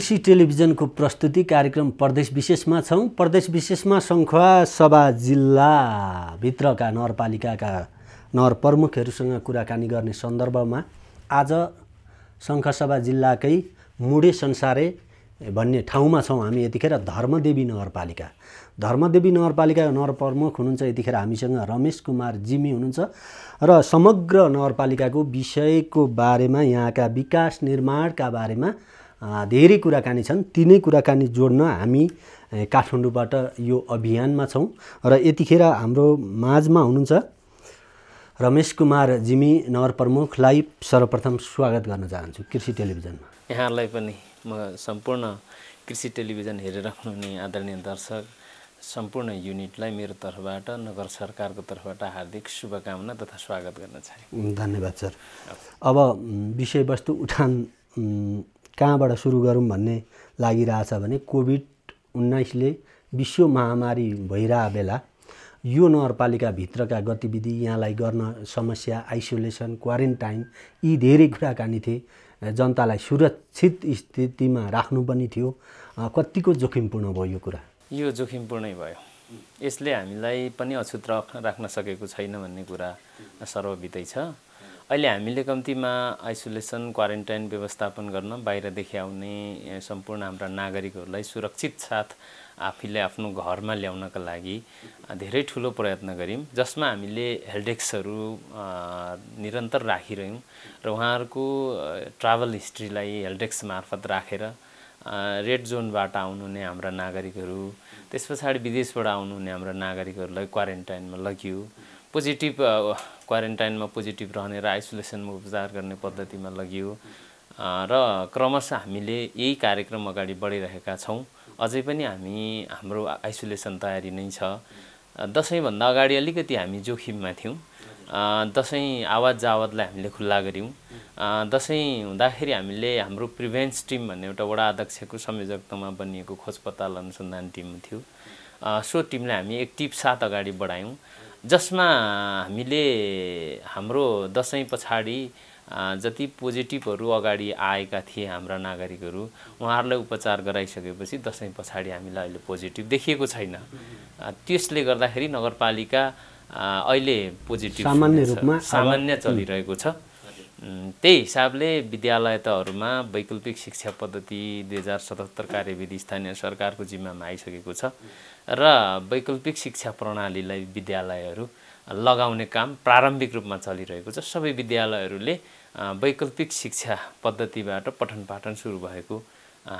कृषि टेलिभिजनको प्रस्तुति कार्यक्रम प्रदेश विशेषमा छौँ प्रदेश विशेषमा सङ्खुवा सभा जिल्लाभित्रका नगरपालिकाका नगर प्रमुखहरूसँग कुराकानी गर्ने सन्दर्भमा आज सभा जिल्लाकै मुडे संसारे भन्ने ठाउँमा छौँ हामी यतिखेर धर्मदेवी नगरपालिका धर्मदेवी नगरपालिका नगर प्रमुख हुनुहुन्छ यतिखेर हामीसँग रमेश कुमार जिमी हुनुहुन्छ र समग्र नगरपालिकाको विषयको बारेमा यहाँका विकास निर्माणका बारेमा धेरै कुराकानी छन् तिनै कुराकानी जोड्न हामी काठमाडौँबाट यो अभियानमा छौँ र यतिखेर हाम्रो माझमा हुनुहुन्छ रमेश कुमार जिमी नगर प्रमुखलाई सर्वप्रथम स्वागत गर्न चाहन्छु कृषि टेलिभिजनमा यहाँलाई पनि म सम्पूर्ण कृषि टेलिभिजन हेरेर हेरिराख्नुहुने आदरणीय दर्शक सम्पूर्ण युनिटलाई मेरो तर्फबाट नगर सरकारको तर्फबाट हार्दिक शुभकामना तथा स्वागत गर्न चाहे धन्यवाद सर अब विषयवस्तु उठान कहाँबाट सुरु गरौँ भन्ने लागिरहेछ भने कोभिड उन्नाइसले विश्व महामारी भइरह बेला यो नगरपालिकाभित्रका गतिविधि यहाँलाई गर्न समस्या आइसोलेसन क्वारेन्टाइन यी धेरै कुराकानी थिए जनतालाई सुरक्षित स्थितिमा राख्नु पनि थियो कत्तिको जोखिमपूर्ण भयो यो कुरा यो जोखिमपूर्णै भयो यसले हामीलाई पनि अछुत राख्न सकेको छैन भन्ने कुरा सर्वविदै छ अहिले हामीले कम्तीमा आइसोलेसन क्वारेन्टाइन व्यवस्थापन गर्न बाहिरदेखि आउने सम्पूर्ण हाम्रा नागरिकहरूलाई सुरक्षित साथ आफैले आफ्नो घरमा ल्याउनका लागि धेरै ठुलो प्रयत्न गऱ्यौँ जसमा हामीले हेल्डेक्सहरू निरन्तर राखिरह्यौँ र उहाँहरूको ट्राभल हिस्ट्रीलाई हेल्डेक्स मार्फत राखेर रेड जोनबाट आउनुहुने हाम्रा नागरिकहरू त्यस पछाडि विदेशबाट आउनुहुने हाम्रा नागरिकहरूलाई क्वारेन्टाइनमा लगियो पोजिटिभ क्वारेन्टाइनमा पोजिटिभ रहने र आइसोलेसनमा उपचार गर्ने पद्धतिमा लगियो र क्रमशः हामीले यही कार्यक्रम अगाडि बढिरहेका छौँ अझै पनि हामी हाम्रो आइसोलेसन तयारी नै छ दसैँभन्दा अगाडि अलिकति हामी जोखिममा थियौँ दसैँ आवाज जावतलाई हामीले खुल्ला गऱ्यौँ दसैँ हुँदाखेरि हामीले हाम्रो प्रिभेन्स टिम भन्ने एउटा वडा अध्यक्षको संयोजकतामा बनिएको खोज पत्ता अनुसन्धान टिम थियो सो टिमलाई हामी एक्टिभ साथ अगाडि बढायौँ जसमा हामीले हाम्रो दसैँ पछाडि जति पोजिटिभहरू अगाडि आएका थिए हाम्रा नागरिकहरू उहाँहरूलाई उपचार गराइसकेपछि दसैँ पछाडि हामीलाई अहिले पोजिटिभ देखिएको छैन त्यसले गर्दाखेरि नगरपालिका अहिले पोजिटिभ सामान्य रूपमा सामान्य चलिरहेको छ त्यही हिसाबले विद्यालय तहरूमा वैकल्पिक शिक्षा पद्धति दुई हजार सतहत्तर कार्यविधि स्थानीय सरकारको जिम्मामा आइसकेको छ र वैकल्पिक शिक्षा प्रणालीलाई विद्यालयहरू लगाउने काम प्रारम्भिक रूपमा चलिरहेको छ सबै विद्यालयहरूले वैकल्पिक शिक्षा पद्धतिबाट पठन पाठन सुरु भएको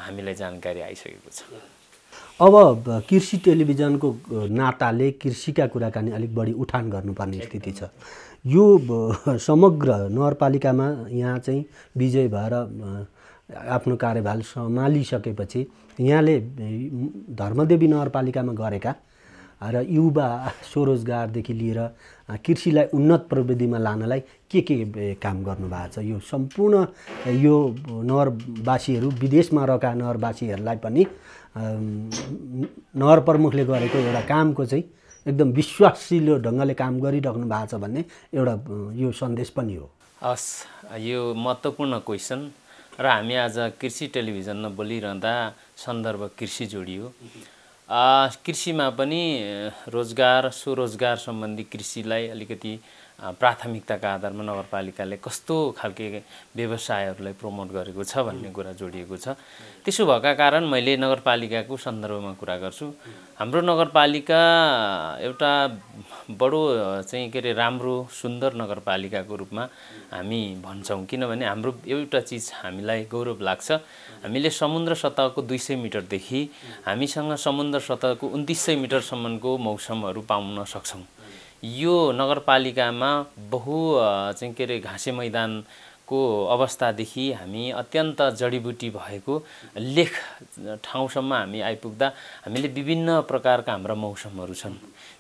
हामीलाई जानकारी आइसकेको छ अब कृषि टेलिभिजनको नाताले कृषिका कुराकानी अलिक बढी उठान गर्नुपर्ने स्थिति छ यो समग्र नगरपालिकामा यहाँ चाहिँ विजय भएर आफ्नो कार्यभार सम्हालिसकेपछि यहाँले धर्मदेवी नगरपालिकामा गरेका र युवा स्वरोजगारदेखि लिएर कृषिलाई उन्नत प्रविधिमा लानलाई के के काम गर्नुभएको छ यो सम्पूर्ण यो नगरवासीहरू विदेशमा रहेका नगरवासीहरूलाई पनि नगर प्रमुखले गरेको एउटा कामको चाहिँ एकदम विश्वासिलो ढङ्गले काम गरिराख्नु भएको छ भन्ने एउटा यो सन्देश पनि हो हस् यो महत्त्वपूर्ण क्वेसन र हामी आज कृषि टेलिभिजनमा बोलिरहँदा सन्दर्भ कृषि जोडियो कृषिमा पनि रोजगार स्वरोजगार सम्बन्धी कृषिलाई अलिकति प्राथमिकताका आधारमा नगरपालिकाले कस्तो खालके व्यवसायहरूलाई प्रमोट गरेको छ भन्ने कुरा जोडिएको छ त्यसो भएका कारण मैले नगरपालिकाको सन्दर्भमा कुरा गर्छु हाम्रो नगरपालिका एउटा बडो चाहिँ के अरे राम्रो सुन्दर नगरपालिकाको रूपमा हामी भन्छौँ किनभने हाम्रो एउटा चिज हामीलाई गौरव लाग्छ हामीले समुद्र सतहको दुई सय मिटरदेखि हामीसँग समुद्र सतहको उन्तिस सय मिटरसम्मको मौसमहरू पाउन सक्छौँ यो नगरपालिकामा बहु चाहिँ के अरे घाँसे मैदानको अवस्थादेखि हामी अत्यन्त जडीबुटी भएको लेख ठाउँसम्म हामी आइपुग्दा हामीले विभिन्न प्रकारका हाम्रा मौसमहरू छन्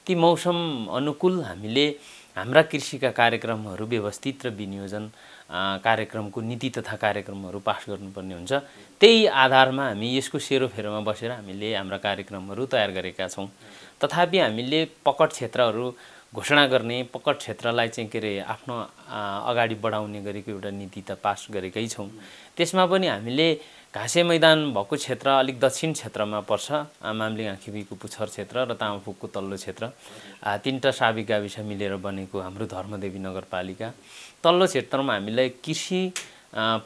ती मौसम अनुकूल हामीले हाम्रा कृषिका कार्यक्रमहरू व्यवस्थित र विनियोजन कार्यक्रमको नीति तथा कार्यक्रमहरू पास गर्नुपर्ने हुन्छ त्यही आधारमा हामी यसको सेरोफेरोमा बसेर हामीले हाम्रा कार्यक्रमहरू तयार गरेका छौँ तथापि हामीले पकड क्षेत्रहरू घोषणा गर्ने पकड क्षेत्रलाई चाहिँ के अरे आफ्नो अगाडि बढाउने गरेको एउटा नीति त पास गरेकै छौँ त्यसमा पनि हामीले घाँसे मैदान भएको क्षेत्र अलिक दक्षिण क्षेत्रमा पर्छ माम्लिङ आँखीबीको पुच्छर क्षेत्र र तामाफुकको तल्लो क्षेत्र तिनवटा साबिक गाविस मिलेर बनेको हाम्रो धर्मदेवी नगरपालिका तल्लो क्षेत्रमा हामीलाई कृषि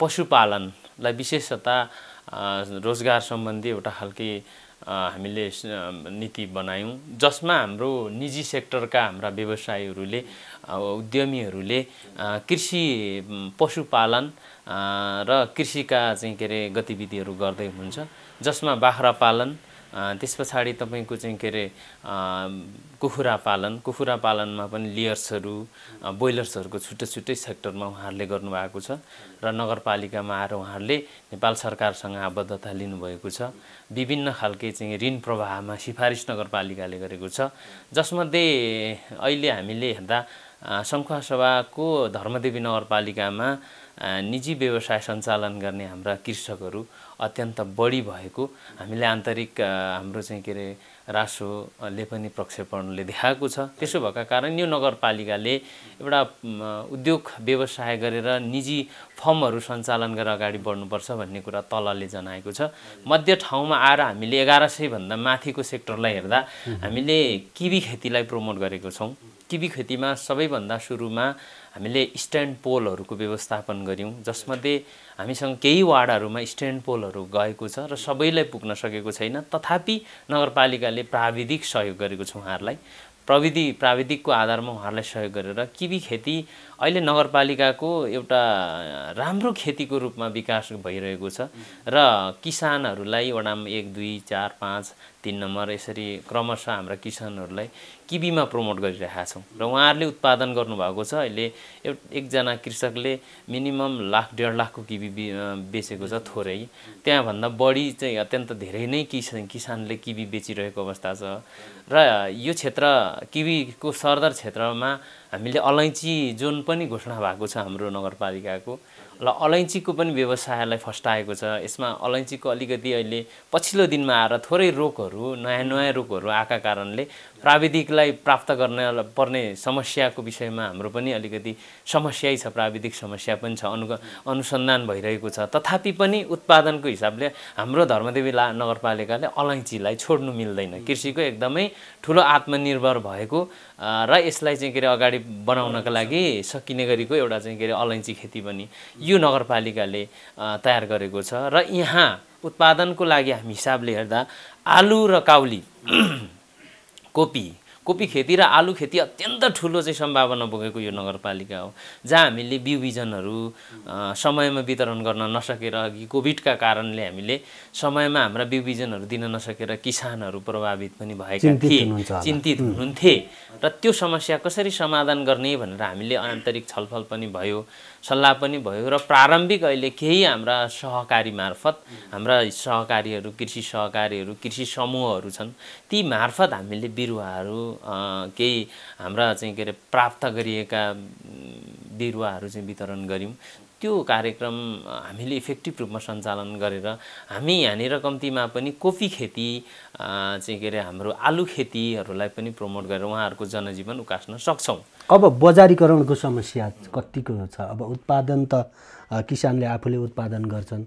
पशुपालनलाई विशेषता रोजगार सम्बन्धी एउटा खालके हामीले नीति बनायौँ जसमा हाम्रो निजी सेक्टरका हाम्रा व्यवसायीहरूले उद्यमीहरूले कृषि पशुपालन र कृषिका चाहिँ के अरे गतिविधिहरू गर्दै हुन्छ जसमा बाख्रा पालन त्यस पछाडि तपाईँको चाहिँ के अरे कुखुरा पालन कुखुरा पालनमा पनि लेयर्सहरू बोइलर्सहरूको छुट्टै छुट्टै सेक्टरमा उहाँहरूले गर्नुभएको छ र नगरपालिकामा आएर उहाँहरूले नेपाल सरकारसँग आबद्धता लिनुभएको छ विभिन्न खालके चाहिँ ऋण प्रवाहमा सिफारिस नगरपालिकाले गरेको छ जसमध्ये अहिले हामीले हेर्दा सङ्खुवासभाको धर्मदेवी नगरपालिकामा निजी व्यवसाय सञ्चालन गर्ने हाम्रा कृषकहरू अत्यन्त बढी भएको हामीले आन्तरिक हाम्रो चाहिँ के अरे रासोले पनि प्रक्षेपणले देखाएको छ त्यसो भएका कारण यो नगरपालिकाले एउटा उद्योग व्यवसाय गरेर निजी फर्महरू सञ्चालन गरेर अगाडि बढ्नुपर्छ भन्ने कुरा तलले जनाएको छ मध्य ठाउँमा आएर हामीले एघार सयभन्दा माथिको सेक्टरलाई हेर्दा हामीले किबी खेतीलाई प्रमोट गरेको छौँ किबी खेतीमा सबैभन्दा सुरुमा हामीले स्ट्यान्ड पोलहरूको व्यवस्थापन गऱ्यौँ जसमध्ये हामीसँग केही वार्डहरूमा स्ट्यान्ड पोलहरू गएको छ र सबैलाई पुग्न सकेको छैन तथापि नगरपालिकाले प्राविधिक सहयोग गरेको छ उहाँहरूलाई प्रविधि प्राविधिकको आधारमा उहाँहरूलाई सहयोग गरेर किबी खेती अहिले नगरपालिकाको एउटा राम्रो खेतीको रूपमा विकास भइरहेको छ र किसानहरूलाई वडामा एक दुई चार पाँच तिन नम्बर यसरी क्रमशः हाम्रा किसानहरूलाई किबीमा प्रमोट गरिरहेका छौँ र उहाँहरूले उत्पादन गर्नुभएको छ अहिले एउ एकजना कृषकले मिनिमम लाख डेढ लाखको किबी बेचेको छ थोरै त्यहाँभन्दा बढी चाहिँ अत्यन्त धेरै नै किसान किसानले किबी बेचिरहेको अवस्था छ र यो क्षेत्र किबीको सरदर क्षेत्रमा हामीले अलैँची जोन पनि घोषणा भएको छ हाम्रो नगरपालिकाको र अलैँचीको पनि व्यवसायलाई फस्टाएको छ यसमा अलैँचीको अलिकति अहिले पछिल्लो दिनमा आएर थोरै रोगहरू नयाँ नयाँ रोगहरू आएका कारणले प्राविधिकलाई प्राप्त गर्न पर्ने समस्याको विषयमा हाम्रो पनि अलिकति समस्यै छ प्राविधिक समस्या पनि छ अनु अनुसन्धान भइरहेको छ तथापि पनि उत्पादनको हिसाबले हाम्रो धर्मदेवी ला नगरपालिकाले अलैँचीलाई छोड्नु मिल्दैन कृषिको एकदमै ठुलो आत्मनिर्भर भएको र यसलाई चाहिँ के अरे अगाडि बनाउनका लागि सकिने गरेको एउटा चाहिँ के अरे अलैँची खेती पनि यो नगरपालिकाले तयार गरेको छ र यहाँ उत्पादनको लागि हामी हिसाबले हेर्दा आलु र काउली कोपी कोपी खेती र आलु खेती अत्यन्त ठुलो चाहिँ सम्भावना बोकेको यो नगरपालिका हो जहाँ हामीले बिउ बिजनहरू समयमा वितरण गर्न नसकेर अघि कोभिडका कारणले हामीले समयमा हाम्रा बिउ बिजनहरू दिन नसकेर किसानहरू प्रभावित पनि भएका थिए चिन्तित हुनुहुन्थे र त्यो समस्या कसरी समाधान गर्ने भनेर हामीले आन्तरिक छलफल पनि भयो सल्लाह पनि भयो र प्रारम्भिक अहिले केही हाम्रा सहकारी मार्फत हाम्रा सहकारीहरू कृषि सहकारीहरू कृषि समूहहरू छन् ती मार्फत हामीले बिरुवाहरू केही हाम्रा चाहिँ के अरे प्राप्त गरिएका बिरुवाहरू चाहिँ वितरण गऱ्यौँ त्यो कार्यक्रम हामीले इफेक्टिभ रूपमा सञ्चालन गरेर हामी यहाँनिर कम्तीमा पनि कोपी खेती चाहिँ के अरे हाम्रो आलु खेतीहरूलाई पनि प्रमोट गरेर उहाँहरूको जनजीवन उकास्न सक्छौँ अब बजारीकरणको समस्या कतिको छ अब उत्पादन त किसानले आफूले उत्पादन गर्छन्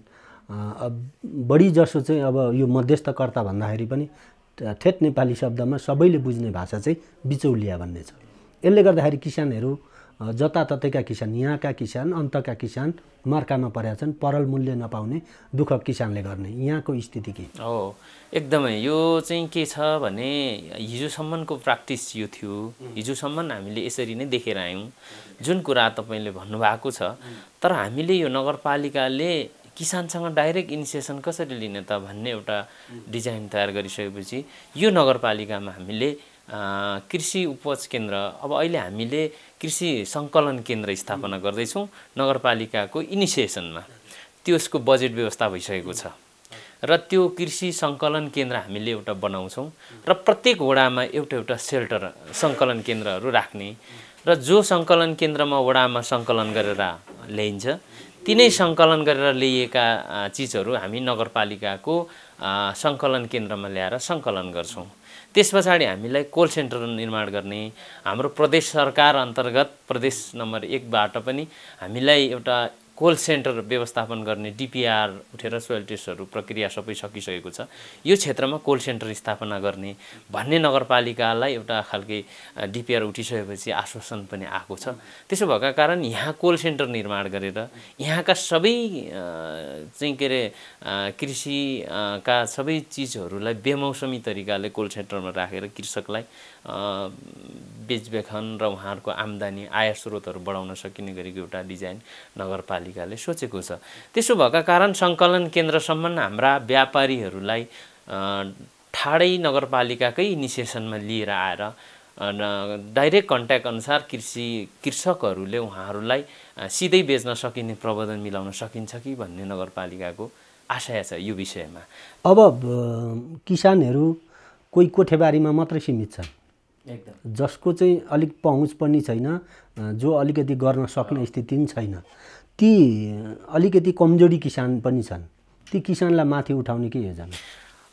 बढी जसो चाहिँ अब यो मध्यस्थकर्ता भन्दाखेरि पनि ठेट नेपाली शब्दमा सबैले बुझ्ने भाषा चाहिँ बिचौलिया भन्ने छ यसले गर्दाखेरि किसानहरू जताततैका किसान यहाँका किसान अन्तका किसान मर्कामा परेका छन् परल मूल्य नपाउने दुःख किसानले गर्ने यहाँको स्थिति के हो एकदमै यो चाहिँ के छ भने हिजोसम्मको प्र्याक्टिस यो थियो हिजोसम्म हामीले यसरी नै देखेर आयौँ जुन कुरा तपाईँले भन्नुभएको छ तर हामीले यो नगरपालिकाले किसानसँग डाइरेक्ट इनिसिएसन कसरी लिने त भन्ने एउटा डिजाइन तयार गरिसकेपछि यो नगरपालिकामा हामीले कृषि उपज केन्द्र अब अहिले हामीले कृषि सङ्कलन केन्द्र स्थापना गर्दैछौँ नगरपालिकाको इनिसिएसनमा त्यसको बजेट व्यवस्था भइसकेको छ र त्यो कृषि सङ्कलन केन्द्र हामीले एउटा बनाउँछौँ र प्रत्येक वडामा एउटा एउटा सेल्टर सङ्कलन केन्द्रहरू राख्ने र जो सङ्कलन केन्द्रमा वडामा सङ्कलन गरेर ल्याइन्छ तिनै सङ्कलन गरेर ल्याइएका चिजहरू हामी नगरपालिकाको सङ्कलन केन्द्रमा ल्याएर सङ्कलन गर्छौँ त्यस पछाडि हामीलाई कोल सेन्टर निर्माण गर्ने हाम्रो प्रदेश सरकार अन्तर्गत प्रदेश नम्बर एकबाट पनि हामीलाई एउटा कोल सेन्टर व्यवस्थापन गर्ने डिपिआर उठेर सोयल टेस्टहरू प्रक्रिया सबै सकिसकेको छ यो क्षेत्रमा कोल सेन्टर स्थापना गर्ने भन्ने नगरपालिकालाई एउटा खालके डिपिआर उठिसकेपछि आश्वासन पनि आएको छ त्यसो भएका कारण यहाँ कोल सेन्टर निर्माण गरेर यहाँका सबै चाहिँ के अरे कृषिका सबै चिजहरूलाई बेमौसमी तरिकाले कोल सेन्टरमा राखेर कृषकलाई बेचबेखन र उहाँहरूको आम्दानी आय स्रोतहरू बढाउन सकिने गरेको एउटा डिजाइन नगरपालिका नगरपालिकाले सोचेको छ त्यसो भएका कारण सङ्कलन केन्द्रसम्म हाम्रा व्यापारीहरूलाई ठाडै नगरपालिकाकै इनिसिएसनमा लिएर आएर डाइरेक्ट कन्ट्याक्ट अनुसार कृषि कृषकहरूले उहाँहरूलाई सिधै बेच्न सकिने प्रबन्धन मिलाउन सकिन्छ कि भन्ने नगरपालिकाको आशय छ यो विषयमा अब किसानहरू कोही कोठेबारीमा मात्रै सीमित छन् एकदम जसको चाहिँ अलिक पहुँच पनि छैन जो अलिकति गर्न सक्ने स्थिति पनि छैन ती अलिकति कमजोरी किसान पनि छन् ती किसानलाई माथि उठाउने के योजना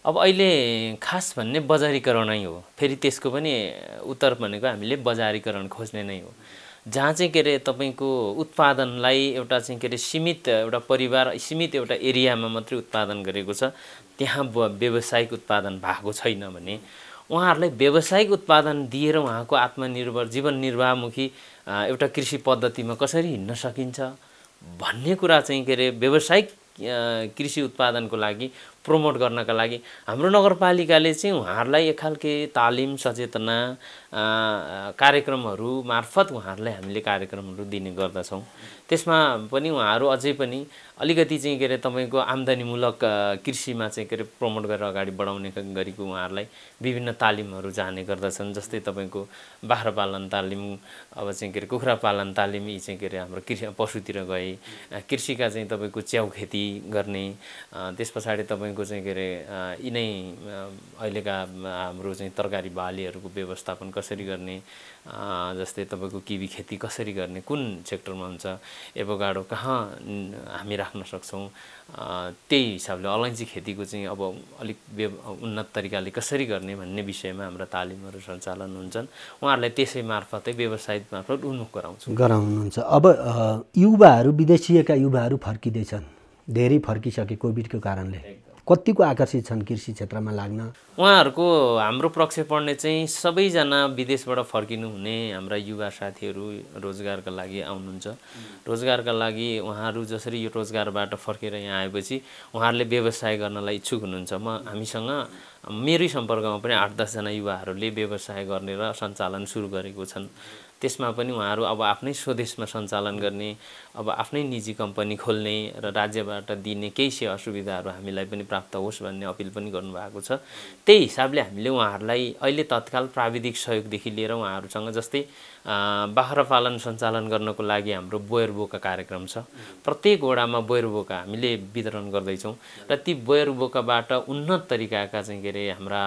अब अहिले खास भन्ने नै हो फेरि त्यसको पनि उत्तर भनेको हामीले बजारीकरण खोज्ने नै हो जहाँ चाहिँ के अरे तपाईँको उत्पादनलाई एउटा चाहिँ के अरे सीमित एउटा परिवार सीमित एउटा एरियामा मात्रै उत्पादन गरेको छ त्यहाँ व्यावसायिक उत्पादन भएको छैन भने उहाँहरूलाई व्यावसायिक उत्पादन दिएर उहाँको आत्मनिर्भर जीवन निर्वाहमुखी एउटा कृषि पद्धतिमा कसरी हिँड्न सकिन्छ भन्ने कुरा चाहिँ के अरे व्यावसायिक कृषि उत्पादनको लागि प्रमोट गर्नका लागि हाम्रो नगरपालिकाले चाहिँ उहाँहरूलाई एक खालके तालिम सचेतना कार्यक्रमहरू मार्फत उहाँहरूलाई हामीले कार्यक्रमहरू दिने गर्दछौँ त्यसमा पनि उहाँहरू अझै पनि अलिकति चाहिँ के अरे तपाईँको आम्दानीमूलक कृषिमा चाहिँ के अरे प्रमोट गरेर अगाडि बढाउने गरेको उहाँहरूलाई विभिन्न तालिमहरू जाने गर्दछन् जस्तै तपाईँको बाख्रा पालन तालिम अब चाहिँ के अरे कुखुरा पालन तालिम यी चाहिँ के अरे हाम्रो कृषि पशुतिर गए कृषिका चाहिँ तपाईँको च्याउ खेती गर्ने त्यस पछाडि तपाईँको तपाईँको चाहिँ के अरे यिनै अहिलेका हाम्रो चाहिँ तरकारी बालीहरूको व्यवस्थापन कसरी गर्ने जस्तै तपाईँको किबी खेती कसरी गर्ने कुन सेक्टरमा हुन्छ एभोगाडो कहाँ हामी राख्न सक्छौँ त्यही हिसाबले अलैँची खेतीको चाहिँ अब अलिक उन्नत तरिकाले कसरी गर्ने भन्ने विषयमा हाम्रा तालिमहरू सञ्चालन हुन्छन् उहाँहरूलाई त्यसै मार्फतै व्यवसाय मार्फत उन्मुख गराउँछ गराउनुहुन्छ अब युवाहरू विदेशिएका युवाहरू फर्किँदैछन् धेरै फर्किसके कोभिडको कारणले कतिको आकर्षित छन् कृषि क्षेत्रमा लाग्न उहाँहरूको हाम्रो प्रक्षेपणले चाहिँ सबैजना विदेशबाट फर्किनु हुने हाम्रा युवा साथीहरू रोजगारका लागि आउनुहुन्छ रोजगारका लागि उहाँहरू जसरी यो रोजगारबाट फर्केर यहाँ आएपछि उहाँहरूले व्यवसाय गर्नलाई इच्छुक हुनुहुन्छ म हामीसँग मेरै सम्पर्कमा पनि आठ दसजना युवाहरूले व्यवसाय गर्ने र सञ्चालन सुरु गरेको छन् त्यसमा पनि उहाँहरू अब आफ्नै स्वदेशमा सञ्चालन गर्ने अब आफ्नै निजी कम्पनी खोल्ने र राज्यबाट दिने केही से असुविधाहरू हामीलाई पनि प्राप्त होस् भन्ने अपिल पनि गर्नुभएको छ त्यही हिसाबले हामीले उहाँहरूलाई अहिले तत्काल प्राविधिक सहयोगदेखि लिएर उहाँहरूसँग जस्तै बाख्रा पालन सञ्चालन गर्नको लागि हाम्रो बोयर बोका कार्यक्रम छ प्रत्येक वडामा बोयर बोका हामीले वितरण गर्दैछौँ र ती बोयर बोकाबाट उन्नत तरिकाका चाहिँ के अरे हाम्रा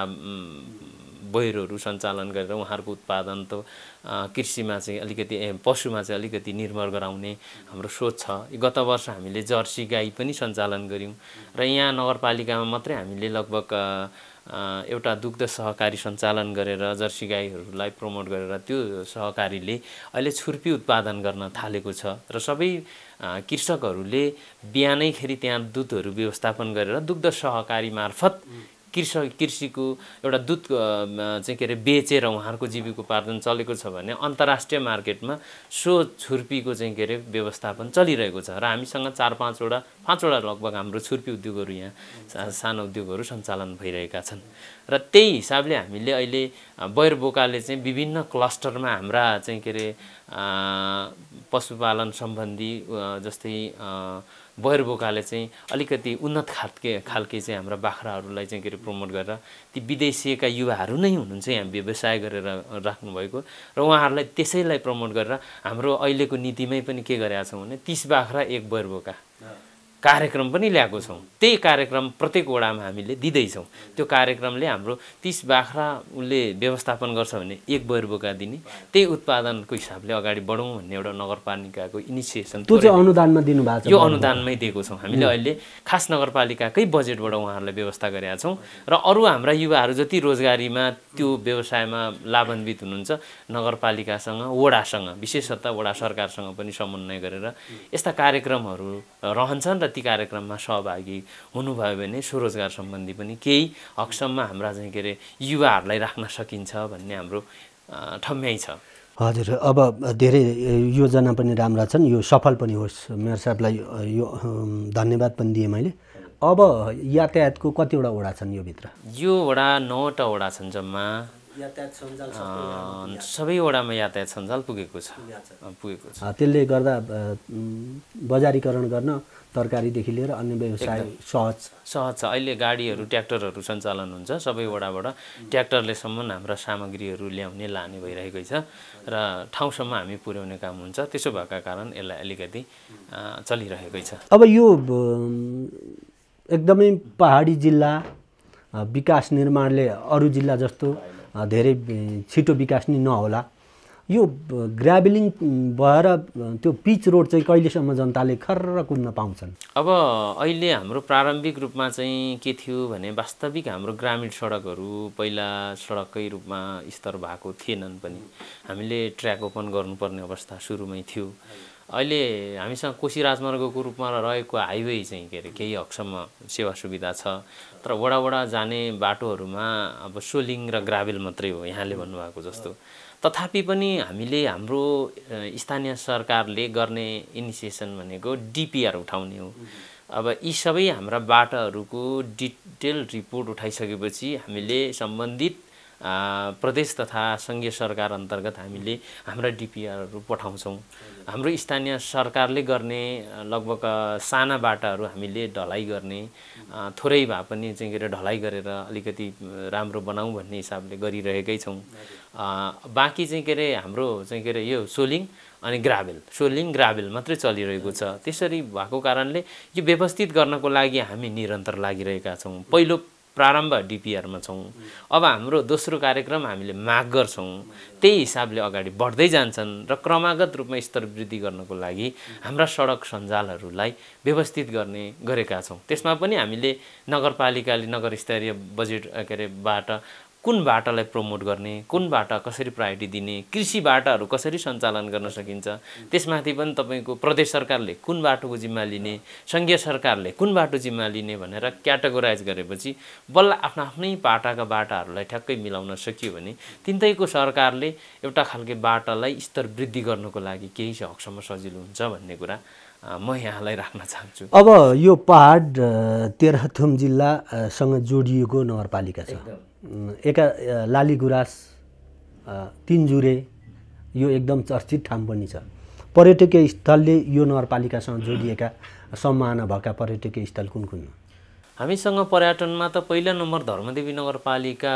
बहिरोहरू सञ्चालन गरेर उहाँहरूको उत्पादन त कृषिमा चाहिँ अलिकति पशुमा चाहिँ अलिकति निर्भर गराउने हाम्रो सोच छ गत वर्ष हामीले जर्सी गाई पनि सञ्चालन गऱ्यौँ र यहाँ नगरपालिकामा मात्रै हामीले लगभग एउटा दुग्ध सहकारी सञ्चालन गरेर जर्सी गाईहरूलाई प्रमोट गरेर त्यो सहकारीले अहिले छुर्पी उत्पादन गर्न थालेको छ र सबै कृषकहरूले बिहानैखेरि त्यहाँ दुधहरू व्यवस्थापन गरेर दुग्ध सहकारी मार्फत कृषक कृषिको एउटा दुध चाहिँ के अरे बेचेर उहाँहरूको जीविकोपार्जन चलेको छ भने अन्तर्राष्ट्रिय मार्केटमा सो छुर्पीको चाहिँ के अरे व्यवस्थापन चलिरहेको छ र हामीसँग चार पाँचवटा पाँचवटा लगभग हाम्रो छुर्पी उद्योगहरू यहाँ सानो उद्योगहरू सञ्चालन भइरहेका छन् र त्यही हिसाबले हामीले अहिले बैर बोकाले चाहिँ विभिन्न क्लस्टरमा हाम्रा चाहिँ के अरे पशुपालन सम्बन्धी जस्तै बोकाले चाहिँ अलिकति उन्नत खालके खालके चाहिँ हाम्रो बाख्राहरूलाई चाहिँ के अरे प्रमोट गरेर ती विदेशीका युवाहरू नै हुनुहुन्छ यहाँ व्यवसाय गरेर राख्नुभएको र उहाँहरूलाई त्यसैलाई प्रमोट गरेर हाम्रो अहिलेको नीतिमै पनि के गरेका छौँ भने तिस बाख्रा एक बोका कार्यक्रम पनि ल्याएको छौँ त्यही कार्यक्रम प्रत्येक वडामा हामीले दिँदैछौँ त्यो कार्यक्रमले हाम्रो तिस बाख्रा उसले व्यवस्थापन गर्छ भने एक बयर बोका दिने त्यही उत्पादनको हिसाबले अगाडि बढौँ भन्ने एउटा नगरपालिकाको इनिसिएसन त्यो चाहिँ अनुदानमा दिनुभएको यो अनुदानमै दिएको छौँ हामीले अहिले खास नगरपालिकाकै बजेटबाट उहाँहरूलाई व्यवस्था गरेका छौँ र अरू हाम्रा युवाहरू जति रोजगारीमा त्यो व्यवसायमा लाभान्वित हुनुहुन्छ नगरपालिकासँग वडासँग विशेषतः वडा सरकारसँग पनि समन्वय गरेर यस्ता कार्यक्रमहरू रहन्छन् र ती कार्यक्रममा सहभागी हुनुभयो भने स्वरोजगार सम्बन्धी पनि केही हकसम्म हाम्रा चाहिँ के अरे युवाहरूलाई राख्न सकिन्छ भन्ने हाम्रो ठम्याइ छ हजुर अब धेरै योजना पनि राम्रा छन् यो सफल पनि होस् मेयर साहबलाई यो धन्यवाद पनि दिएँ मैले अब यातायातको कतिवटा वडा छन् यो भित्र यो वडा नौवटा वडा छन् जम्मा सबै वडामा यातायात सञ्जाल पुगेको छ पुगेको छ त्यसले गर्दा बजारीकरण गर्न तरकारीदेखि लिएर अन्य व्यवसाय सहज सहज छ अहिले गाडीहरू ट्र्याक्टरहरू सञ्चालन हुन्छ सबैवटाबाट ट्र्याक्टरलेसम्म हाम्रा सामग्रीहरू ल्याउने लाने भइरहेकै छ र ठाउँसम्म हामी पुर्याउने काम हुन्छ त्यसो भएका कारण यसलाई अलिकति चलिरहेकै छ अब यो एकदमै पहाडी जिल्ला विकास निर्माणले अरू जिल्ला जस्तो धेरै छिटो विकास नै नहोला यो ग्राभलिङ भएर त्यो पिच रोड चाहिँ कहिलेसम्म जनताले खर कुद्न पाउँछन् अब अहिले हाम्रो प्रारम्भिक रूपमा चाहिँ के थियो भने वास्तविक हाम्रो ग्रामीण सडकहरू पहिला सडककै रूपमा स्तर भएको थिएनन् पनि हामीले ट्र्याक ओपन गर्नुपर्ने अवस्था सुरुमै थियो अहिले हामीसँग कोशी राजमार्गको रूपमा रहेको हाइवे चाहिँ के अरे केही हकसम्म सेवा सुविधा छ तर वडा वडा जाने बाटोहरूमा अब सोलिङ र ग्राभेल मात्रै हो यहाँले भन्नुभएको जस्तो तथापि पनि हामीले हाम्रो स्थानीय सरकारले गर्ने इनिसिएसन भनेको डिपिआर उठाउने हो अब यी सबै हाम्रा बाटाहरूको डिटेल रिपोर्ट उठाइसकेपछि हामीले सम्बन्धित प्रदेश तथा सङ्घीय सरकार अन्तर्गत हामीले हाम्रा डिपिआरहरू पठाउँछौँ हाम्रो स्थानीय सरकारले गर्ने लगभग साना बाटाहरू हामीले ढलाइ गर्ने थोरै भए पनि चाहिँ के अरे ढलाइ गरेर अलिकति राम्रो बनाऊँ भन्ने हिसाबले गरिरहेकै छौँ बाँकी चाहिँ के अरे हाम्रो चाहिँ के अरे यो सोलिङ अनि ग्राभेल सोलिङ ग्राभेल मात्रै चलिरहेको छ त्यसरी भएको कारणले यो व्यवस्थित गर्नको लागि हामी निरन्तर लागिरहेका छौँ पहिलो प्रारम्भ डिपिआरमा छौँ अब हाम्रो दोस्रो कार्यक्रम हामीले माग गर्छौँ त्यही हिसाबले अगाडि बढ्दै जान्छन् र क्रमागत रूपमा स्तर वृद्धि गर्नको लागि हाम्रा सडक सञ्जालहरूलाई व्यवस्थित गर्ने गरेका छौँ त्यसमा पनि हामीले नगरपालिकाले नगर स्तरीय बजेट के अरेबाट कुन बाटालाई प्रमोट गर्ने कुन बाटा कसरी प्रायोरिटी दिने कृषि बाटाहरू कसरी सञ्चालन गर्न सकिन्छ त्यसमाथि पनि तपाईँको प्रदेश सरकारले कुन बाटोको जिम्मा लिने सङ्घीय सरकारले कुन बाटो जिम्मा लिने भनेर क्याटेगोराइज गरेपछि बल्ल आफ्नो आफ्नै पाटाका बाटाहरूलाई ठ्याक्कै मिलाउन सकियो भने तिनतैको सरकारले एउटा खालको बाटालाई स्तर वृद्धि गर्नुको लागि केही हकसम्म सजिलो हुन्छ भन्ने कुरा म यहाँलाई राख्न चाहन्छु अब यो पहाड तेह्रथुम जिल्लासँग जोडिएको नगरपालिका छ एका लाली गुराँस तिनजुरे यो एकदम चर्चित ठाउँ पनि छ पर्यटकीय स्थलले यो नगरपालिकासँग जोडिएका सम्मान भएका पर्यटकीय स्थल कुन कुन हामीसँग पर्यटनमा त पहिलो नम्बर धर्मदेवी नगरपालिका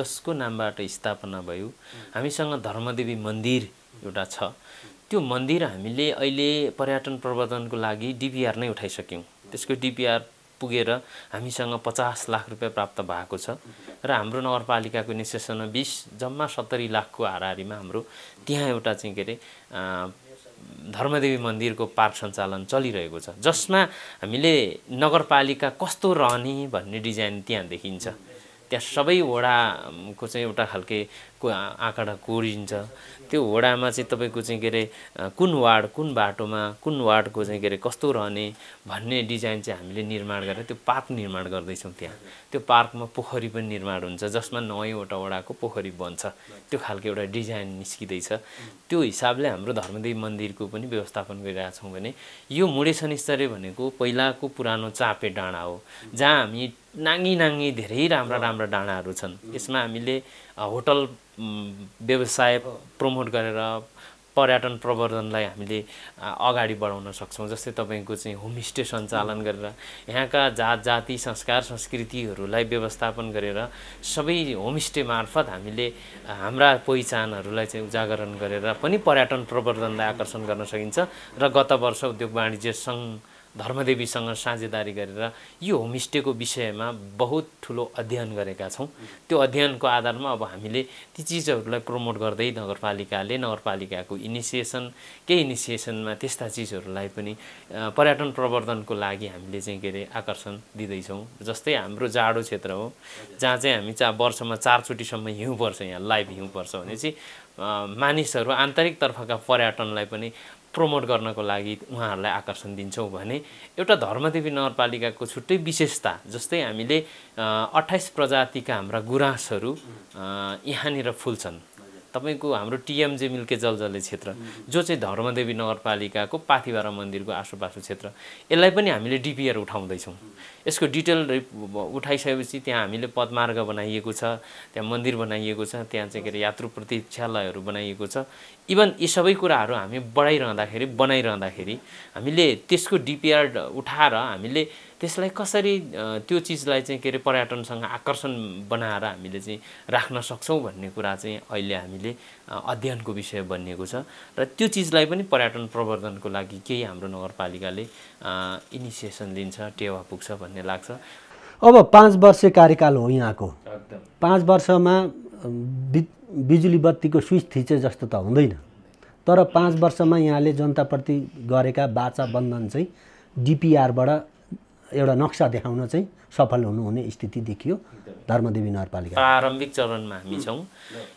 जसको नामबाट स्थापना भयो हामीसँग धर्मदेवी मन्दिर एउटा छ त्यो मन्दिर हामीले अहिले पर्यटन प्रवर्धनको लागि डिपिआर नै उठाइसक्यौँ त्यसको डिपिआर पुगेर हामीसँग पचास लाख रुपियाँ प्राप्त भएको छ र हाम्रो नगरपालिकाको निशेषण बिस जम्मा सत्तरी लाखको हाराहारीमा हाम्रो त्यहाँ एउटा चाहिँ के अरे धर्मदेवी मन्दिरको पार्क सञ्चालन चलिरहेको छ जसमा हामीले नगरपालिका कस्तो रहने भन्ने डिजाइन त्यहाँ देखिन्छ त्यहाँ सबै वडाको चाहिँ एउटा खालके को आँकडा कोरिन्छ त्यो वडामा चाहिँ तपाईँको चाहिँ के अरे कुन वार्ड कुन बाटोमा कुन वार्डको चाहिँ के अरे कस्तो रहने भन्ने डिजाइन चाहिँ हामीले निर्माण गरेर त्यो पार्क निर्माण गर्दैछौँ त्यहाँ त्यो पार्कमा पोखरी पनि निर्माण हुन्छ जसमा नौवटा वडाको पोखरी बन्छ त्यो खालको एउटा डिजाइन निस्किँदैछ त्यो हिसाबले हाम्रो धर्मदेव मन्दिरको पनि व्यवस्थापन गरिरहेछौँ भने यो मुडेसन स्तरीय भनेको पहिलाको पुरानो चापे डाँडा हो जहाँ हामी नाङ्गी नाङ्गी धेरै राम्रा राम्रा डाँडाहरू छन् यसमा हामीले होटल व्यवसाय प्रमोट गरेर पर्यटन प्रवर्धनलाई हामीले अगाडि बढाउन सक्छौँ जस्तै तपाईँको चाहिँ होमस्टे सञ्चालन गरेर यहाँका जात जाति संस्कार संस्कृतिहरूलाई व्यवस्थापन गरेर सबै होमस्टे मार्फत हामीले हाम्रा पहिचानहरूलाई चाहिँ उजागरण गरेर पनि पर्यटन प्रवर्धनलाई आकर्षण गर्न सकिन्छ र गत वर्ष उद्योग वाणिज्य सङ्घ धर्मदेवीसँग साझेदारी गरेर यो होमस्टेको विषयमा बहुत ठुलो अध्ययन गरेका छौँ त्यो अध्ययनको आधारमा अब हामीले ती चिजहरूलाई प्रमोट गर्दै नगरपालिकाले नगरपालिकाको इनिसिएसन केही इनिसिएसनमा त्यस्ता चिजहरूलाई पनि पर्यटन प्रवर्धनको लागि हामीले चाहिँ के अरे आकर्षण दिँदैछौँ जस्तै हाम्रो जाडो क्षेत्र हो जहाँ चाहिँ हामी चा वर्षमा चारचोटिसम्म हिउँ पर्छ यहाँ लाइभ हिउँ पर्छ भने चाहिँ मानिसहरू आन्तरिक तर्फका पर्यटनलाई पनि प्रमोट गर्नको लागि उहाँहरूलाई आकर्षण दिन्छौँ भने एउटा धर्मदेवी नगरपालिकाको छुट्टै विशेषता जस्तै हामीले अठाइस प्रजातिका हाम्रा गुराँसहरू यहाँनिर फुल्छन् तपाईँको हाम्रो टिएमजे मिल्के जलजले क्षेत्र जो चाहिँ धर्मदेवी नगरपालिकाको पाथिबारा मन्दिरको आसोपासो क्षेत्र यसलाई पनि हामीले डिपिआर उठाउँदैछौँ यसको डिटेल उठाइसकेपछि त्यहाँ हामीले पदमार्ग बनाइएको छ त्यहाँ मन्दिर बनाइएको छ त्यहाँ चाहिँ के अरे यात्रु प्रतीक्षालयहरू बनाइएको छ इभन यी सबै कुराहरू हामी बढाइरहँदाखेरि बनाइरहँदाखेरि हामीले त्यसको डिपिआर उठाएर हामीले त्यसलाई कसरी त्यो चिजलाई चाहिँ के अरे पर्यटनसँग आकर्षण बनाएर हामीले चाहिँ राख्न सक्छौँ भन्ने कुरा चाहिँ अहिले हामीले अध्ययनको विषय बनिएको छ र त्यो चिजलाई पनि पर्यटन प्रवर्धनको लागि केही हाम्रो नगरपालिकाले इनिसिएसन लिन्छ टेवा पुग्छ भन्ने लाग्छ अब पाँच वर्ष कार्यकाल हो यहाँको पाँच वर्षमा बिजुली बत्तीको स्विच थिचे जस्तो त हुँदैन तर पाँच वर्षमा यहाँले जनताप्रति गरेका बाचा बन्धन चाहिँ डिपिआरबाट एउटा नक्सा देखाउन चाहिँ सफल हुनुहुने स्थिति देखियो धर्मदेवी नगरपालिका प्रारम्भिक चरणमा हामी छौँ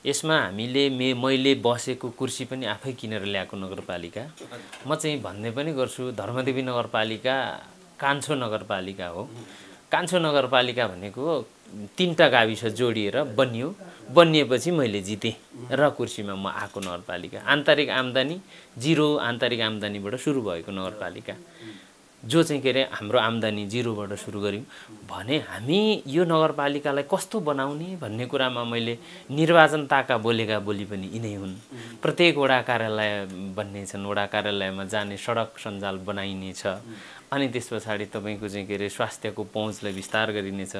यसमा हामीले मे मैले बसेको कुर्सी पनि आफै किनेर ल्याएको नगरपालिका म चाहिँ भन्ने पनि गर्छु धर्मदेवी नगरपालिका कान्छो नगरपालिका हो कान्छो नगरपालिका भनेको तिनवटा गाविस जोडिएर बनियो बनिएपछि मैले जितेँ र कुर्सीमा म आएको नगरपालिका आन्तरिक आम्दानी जिरो आन्तरिक आम्दानीबाट सुरु भएको नगरपालिका जो चाहिँ के अरे हाम्रो आम्दानी जिरोबाट सुरु गऱ्यौँ भने हामी यो नगरपालिकालाई कस्तो बनाउने भन्ने कुरामा मैले निर्वाचनताका बोलेका बोली पनि यिनै हुन् प्रत्येक वडा कार्यालय बन्ने छन् वडा कार्यालयमा जाने सडक सञ्जाल बनाइनेछ अनि त्यस पछाडि तपाईँको चाहिँ के अरे स्वास्थ्यको पहुँचलाई विस्तार गरिनेछ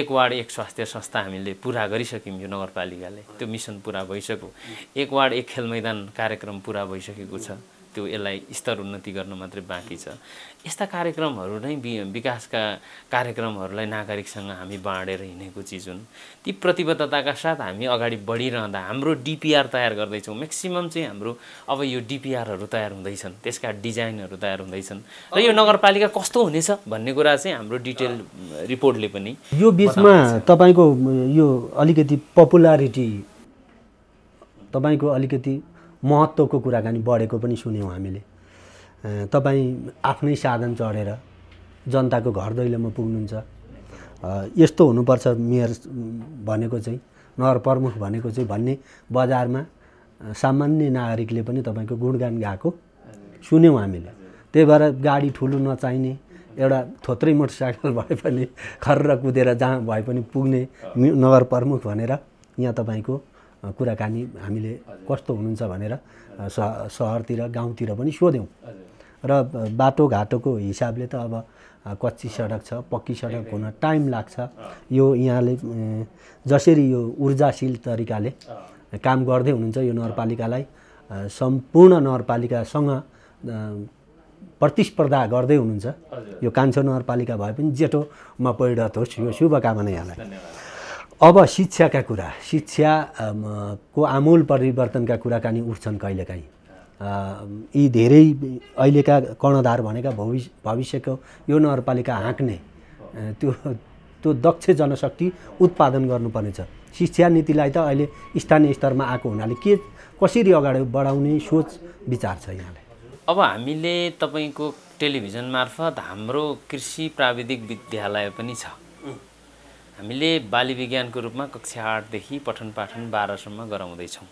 एक वार्ड एक स्वास्थ्य संस्था हामीले पुरा गरिसक्यौँ यो नगरपालिकाले त्यो मिसन पुरा भइसक्यो एक वार्ड एक खेल मैदान कार्यक्रम पुरा भइसकेको छ त्यो यसलाई स्तर उन्नति गर्न मात्रै बाँकी छ यस्ता कार्यक्रमहरू नै वि विकासका कार्यक्रमहरूलाई नागरिकसँग हामी बाँडेर हिँडेको चिज हुन् ती प्रतिबद्धताका साथ हामी अगाडि बढिरहँदा हाम्रो डिपिआर तयार गर्दैछौँ म्याक्सिमम् चाहिँ हाम्रो अब यो डिपिआरहरू तयार हुँदैछन् त्यसका डिजाइनहरू तयार हुँदैछन् र यो नगरपालिका कस्तो हुनेछ भन्ने कुरा चाहिँ हाम्रो डिटेल रिपोर्टले पनि यो बिचमा तपाईँको यो अलिकति पपुलारिटी तपाईँको अलिकति महत्त्वको कुराकानी बढेको पनि सुन्यौँ हामीले तपाईँ आफ्नै साधन चढेर जनताको घर दैलोमा पुग्नुहुन्छ यस्तो हुनुपर्छ मेयर भनेको चाहिँ नगर प्रमुख भनेको चाहिँ भन्ने बजारमा सामान्य नागरिकले पनि तपाईँको गुणगान गाएको सुन्यौँ हामीले त्यही भएर गाडी ठुलो नचाहिने एउटा थोत्रै मोटरसाइकल भए पनि खर्र कुदेर जहाँ भए पनि पुग्ने नगर प्रमुख भनेर यहाँ तपाईँको कुराकानी हामीले कस्तो हुनुहुन्छ भनेर सहरतिर गाउँतिर पनि सोध्यौँ र बाटोघाटोको हिसाबले त अब कच्ची सडक छ पक्की सडक हुन टाइम लाग्छ यो यहाँले जसरी यो ऊर्जाशील तरिकाले काम गर्दै हुनुहुन्छ यो नगरपालिकालाई सम्पूर्ण नगरपालिकासँग प्रतिस्पर्धा गर्दै हुनुहुन्छ यो कान्छो नगरपालिका भए पनि जेठोमा परिणत होस् यो शुभकामना यहाँलाई अब शिक्षाका कुरा शिक्षा को आमूल परिवर्तनका कुराकानी उठ्छन् कहिलेकाहीँ यी धेरै अहिलेका कर्णधार भनेका भविष्य भविष्यको यो नगरपालिका हाँक्ने त्यो त्यो दक्ष जनशक्ति उत्पादन गर्नुपर्नेछ शिक्षा नीतिलाई त अहिले स्थानीय स्तरमा आएको हुनाले के कसरी अगाडि बढाउने सोच विचार छ यहाँले अब हामीले तपाईँको टेलिभिजन मार्फत हाम्रो कृषि प्राविधिक विद्यालय पनि छ हामीले बाली विज्ञानको रूपमा कक्षा आठदेखि पठन पाठन बाह्रसम्म गराउँदैछौँ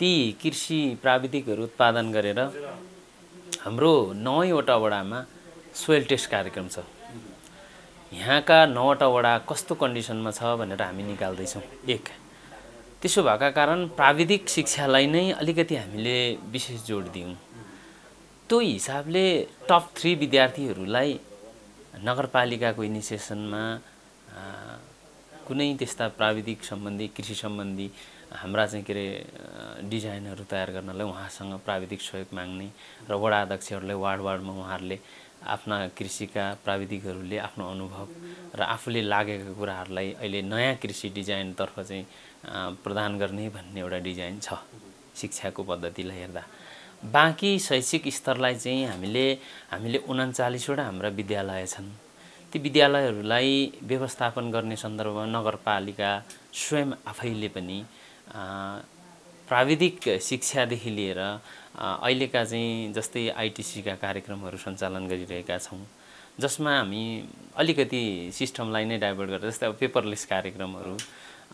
ती कृषि प्राविधिकहरू उत्पादन गरेर हाम्रो नौवटा वडामा सोइल टेस्ट कार्यक्रम छ यहाँका नौवटा वडा कस्तो कन्डिसनमा छ भनेर हामी निकाल्दैछौँ एक त्यसो भएका कारण प्राविधिक शिक्षालाई नै अलिकति हामीले विशेष जोड दियौँ त्यो हिसाबले टप थ्री विद्यार्थीहरूलाई नगरपालिकाको इनिसिएसनमा कुनै त्यस्ता प्राविधिक सम्बन्धी कृषि सम्बन्धी हाम्रा चाहिँ के अरे डिजाइनहरू तयार गर्नलाई उहाँसँग प्राविधिक सहयोग माग्ने र वडा अध्यक्षहरूलाई वार्ड वार्डमा उहाँहरूले आफ्ना कृषिका प्राविधिकहरूले आफ्नो अनुभव र आफूले लागेका कुराहरूलाई अहिले नयाँ कृषि डिजाइनतर्फ चाहिँ प्रदान गर्ने भन्ने एउटा डिजाइन छ शिक्षाको पद्धतिलाई हेर्दा बाँकी शैक्षिक स्तरलाई चाहिँ हामीले हामीले उन्चालिसवटा हाम्रा विद्यालय छन् ती विद्यालयहरूलाई व्यवस्थापन गर्ने सन्दर्भमा नगरपालिका स्वयं आफैले पनि प्राविधिक शिक्षादेखि लिएर अहिलेका चाहिँ जस्तै आइटिसीका कार्यक्रमहरू सञ्चालन गरिरहेका छौँ जसमा हामी अलिकति सिस्टमलाई नै डाइभर्ट गरेर जस्तै अब पेपरलेस कार्यक्रमहरू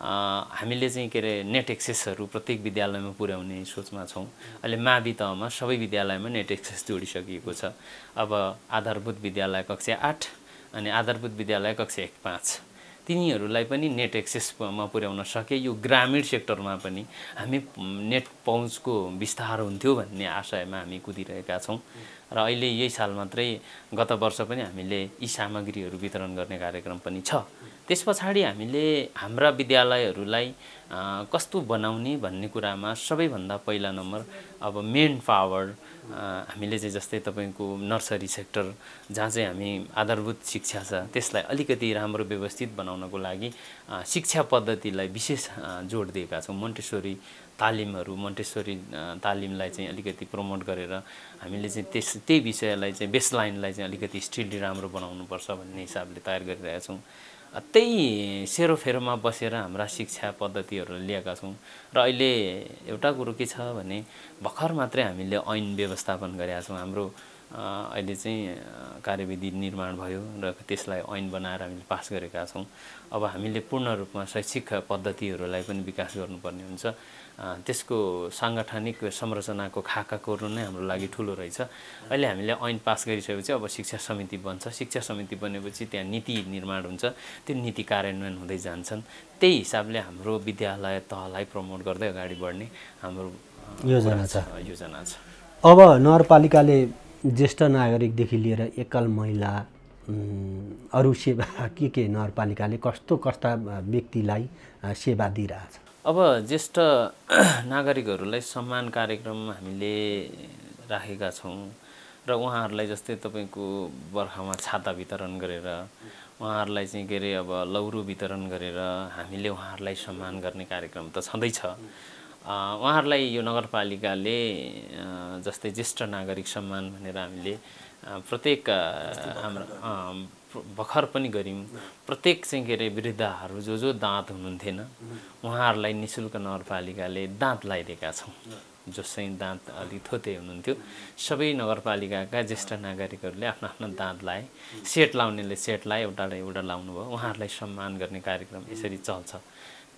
हामीले चाहिँ के अरे नेट एक्सेसहरू प्रत्येक विद्यालयमा पुर्याउने सोचमा छौँ अहिले मावि तहमा सबै विद्यालयमा नेट एक्सेस जोडिसकिएको छ अब आधारभूत विद्यालय कक्षा आठ अनि आधारभूत विद्यालय कक्षा एक पाँच तिनीहरूलाई पनि नेट एक्सेसमा पुर्याउन सके यो ग्रामीण सेक्टरमा पनि हामी नेट पहुँचको विस्तार हुन्थ्यो भन्ने आशयमा हामी कुदिरहेका छौँ र अहिले यही साल मात्रै गत वर्ष पनि हामीले यी सामग्रीहरू वितरण गर्ने कार्यक्रम पनि छ त्यस पछाडि हामीले हाम्रा विद्यालयहरूलाई कस्तो बनाउने भन्ने कुरामा सबैभन्दा पहिला नम्बर अब मेन पावर हामीले चाहिँ जस्तै तपाईँको नर्सरी सेक्टर जहाँ चाहिँ हामी आधारभूत शिक्षा छ त्यसलाई अलिकति राम्रो व्यवस्थित बनाउनको लागि शिक्षा पद्धतिलाई विशेष जोड दिएका छौँ मन्टेश्वरी तालिमहरू मन्टेश्वरी तालिमलाई चाहिँ अलिकति प्रमोट गरेर हामीले चाहिँ त्यस त्यही विषयलाई चाहिँ बेस लाइनलाई चाहिँ अलिकति स्टिल राम्रो बनाउनुपर्छ भन्ने हिसाबले तयार गरिरहेका छौँ त्यही सेरोफेरोमा बसेर हाम्रा शिक्षा पद्धतिहरू लिएका छौँ र अहिले एउटा कुरो के छ भने भर्खर मात्रै हामीले ऐन व्यवस्थापन गरेका छौँ हाम्रो अहिले चाहिँ कार्यविधि निर्माण भयो र त्यसलाई ऐन बनाएर हामीले पास गरेका छौँ अब हामीले पूर्ण रूपमा शैक्षिक पद्धतिहरूलाई पनि विकास गर्नुपर्ने हुन्छ त्यसको साङ्गठनिक संरचनाको खाका कोर्नु नै हाम्रो लागि ठुलो रहेछ अहिले हामीले ऐन पास गरिसकेपछि अब शिक्षा समिति बन्छ शिक्षा समिति बनेपछि त्यहाँ नीति निर्माण हुन्छ त्यो नीति कार्यान्वयन हुँदै जान्छन् त्यही हिसाबले हाम्रो विद्यालय तहलाई प्रमोट गर्दै अगाडि बढ्ने हाम्रो योजना छ योजना छ अब नगरपालिकाले ज्येष्ठ नागरिकदेखि लिएर एकल महिला अरू सेवा के के नगरपालिकाले कस्तो कस्ता व्यक्तिलाई सेवा दिइरहेछ अब ज्येष्ठ नागरिकहरूलाई सम्मान कार्यक्रम हामीले राखेका छौँ र उहाँहरूलाई जस्तै तपाईँको बर्खामा छाता वितरण गरेर उहाँहरूलाई चाहिँ के अरे अब लौरो वितरण गरेर हामीले उहाँहरूलाई सम्मान गर्ने कार्यक्रम त छँदैछ उहाँहरूलाई यो नगरपालिकाले जस्तै ज्येष्ठ नागरिक सम्मान भनेर हामीले प्रत्येक हाम्रो भर्खर पनि गऱ्यौँ प्रत्येक चाहिँ के अरे वृद्धहरू जो जो दाँत हुनुहुन्थेन उहाँहरूलाई नि शुल्क नगरपालिकाले दाँत लगाइदिएका छौँ जो चाहिँ दाँत अलि थोते हुनुहुन्थ्यो सबै नगरपालिकाका ज्येष्ठ नागरिकहरूले आफ्नो आफ्नो दाँत लाए सेट लाउनेले सेट लाए एउटा एउटा लाउनु भयो उहाँहरूलाई सम्मान गर्ने कार्यक्रम यसरी चल्छ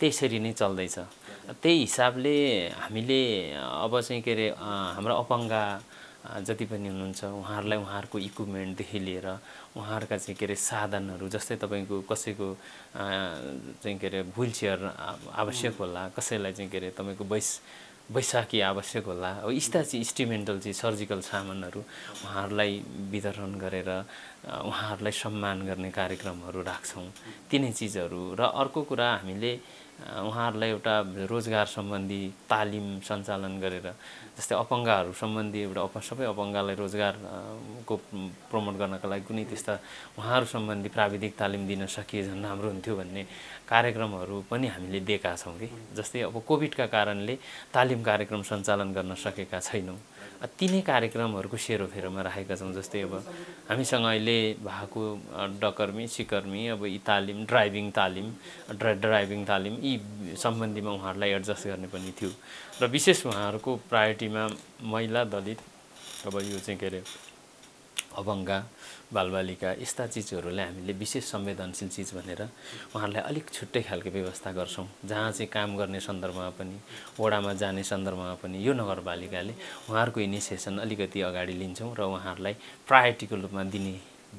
त्यसरी नै चल्दैछ त्यही हिसाबले हामीले अब चाहिँ के अरे हाम्रो अपङ्गा जति पनि हुनुहुन्छ उहाँहरूलाई उहाँहरूको इक्विपमेन्टदेखि लिएर उहाँहरूका चाहिँ के अरे साधनहरू जस्तै तपाईँको कसैको चाहिँ के अरे व्विल चेयर आवश्यक होला कसैलाई चाहिँ के अरे तपाईँको बैस बैशाखी आवश्यक होला अब यस्ता चाहिँ इन्स्ट्रुमेन्टल चाहिँ सर्जिकल सामानहरू उहाँहरूलाई वितरण गरेर उहाँहरूलाई सम्मान गर्ने कार्यक्रमहरू राख्छौँ तिनै चिजहरू र अर्को कुरा हामीले उहाँहरूलाई एउटा रोजगार सम्बन्धी तालिम सञ्चालन गरेर जस्तै अपाङ्गहरू सम्बन्धी एउटा अप सबै अपङ्गलाई रोजगारको प्रमोट गर्नका लागि कुनै त्यस्ता उहाँहरू सम्बन्धी प्राविधिक तालिम दिन सकिए झन् राम्रो हुन्थ्यो भन्ने कार्यक्रमहरू पनि हामीले दिएका छौँ कि जस्तै अब कोभिडका कारणले तालिम कार्यक्रम सञ्चालन गर्न सकेका छैनौँ तिनै कार्यक्रमहरूको सेरोफेरोमा राखेका छौँ जस्तै अब हामीसँग अहिले भएको डकर्मी सिकर्मी अब यी तालिम ड्राइभिङ तालिम ड्रा ड्राइभिङ तालिम यी सम्बन्धीमा उहाँहरूलाई एडजस्ट गर्ने पनि थियो र विशेष उहाँहरूको प्रायोरिटीमा महिला दलित अब यो चाहिँ के अरे अभङ्गा बालबालिका यस्ता चिजहरूलाई हामीले विशेष संवेदनशील चिज भनेर उहाँहरूलाई अलिक छुट्टै खालको व्यवस्था गर्छौँ जहाँ चाहिँ काम गर्ने सन्दर्भमा पनि वडामा जाने सन्दर्भमा पनि यो नगरपालिकाले उहाँहरूको इनिसिएसन अलिकति अगाडि लिन्छौँ र उहाँहरूलाई प्रायोरिटीको रूपमा दिने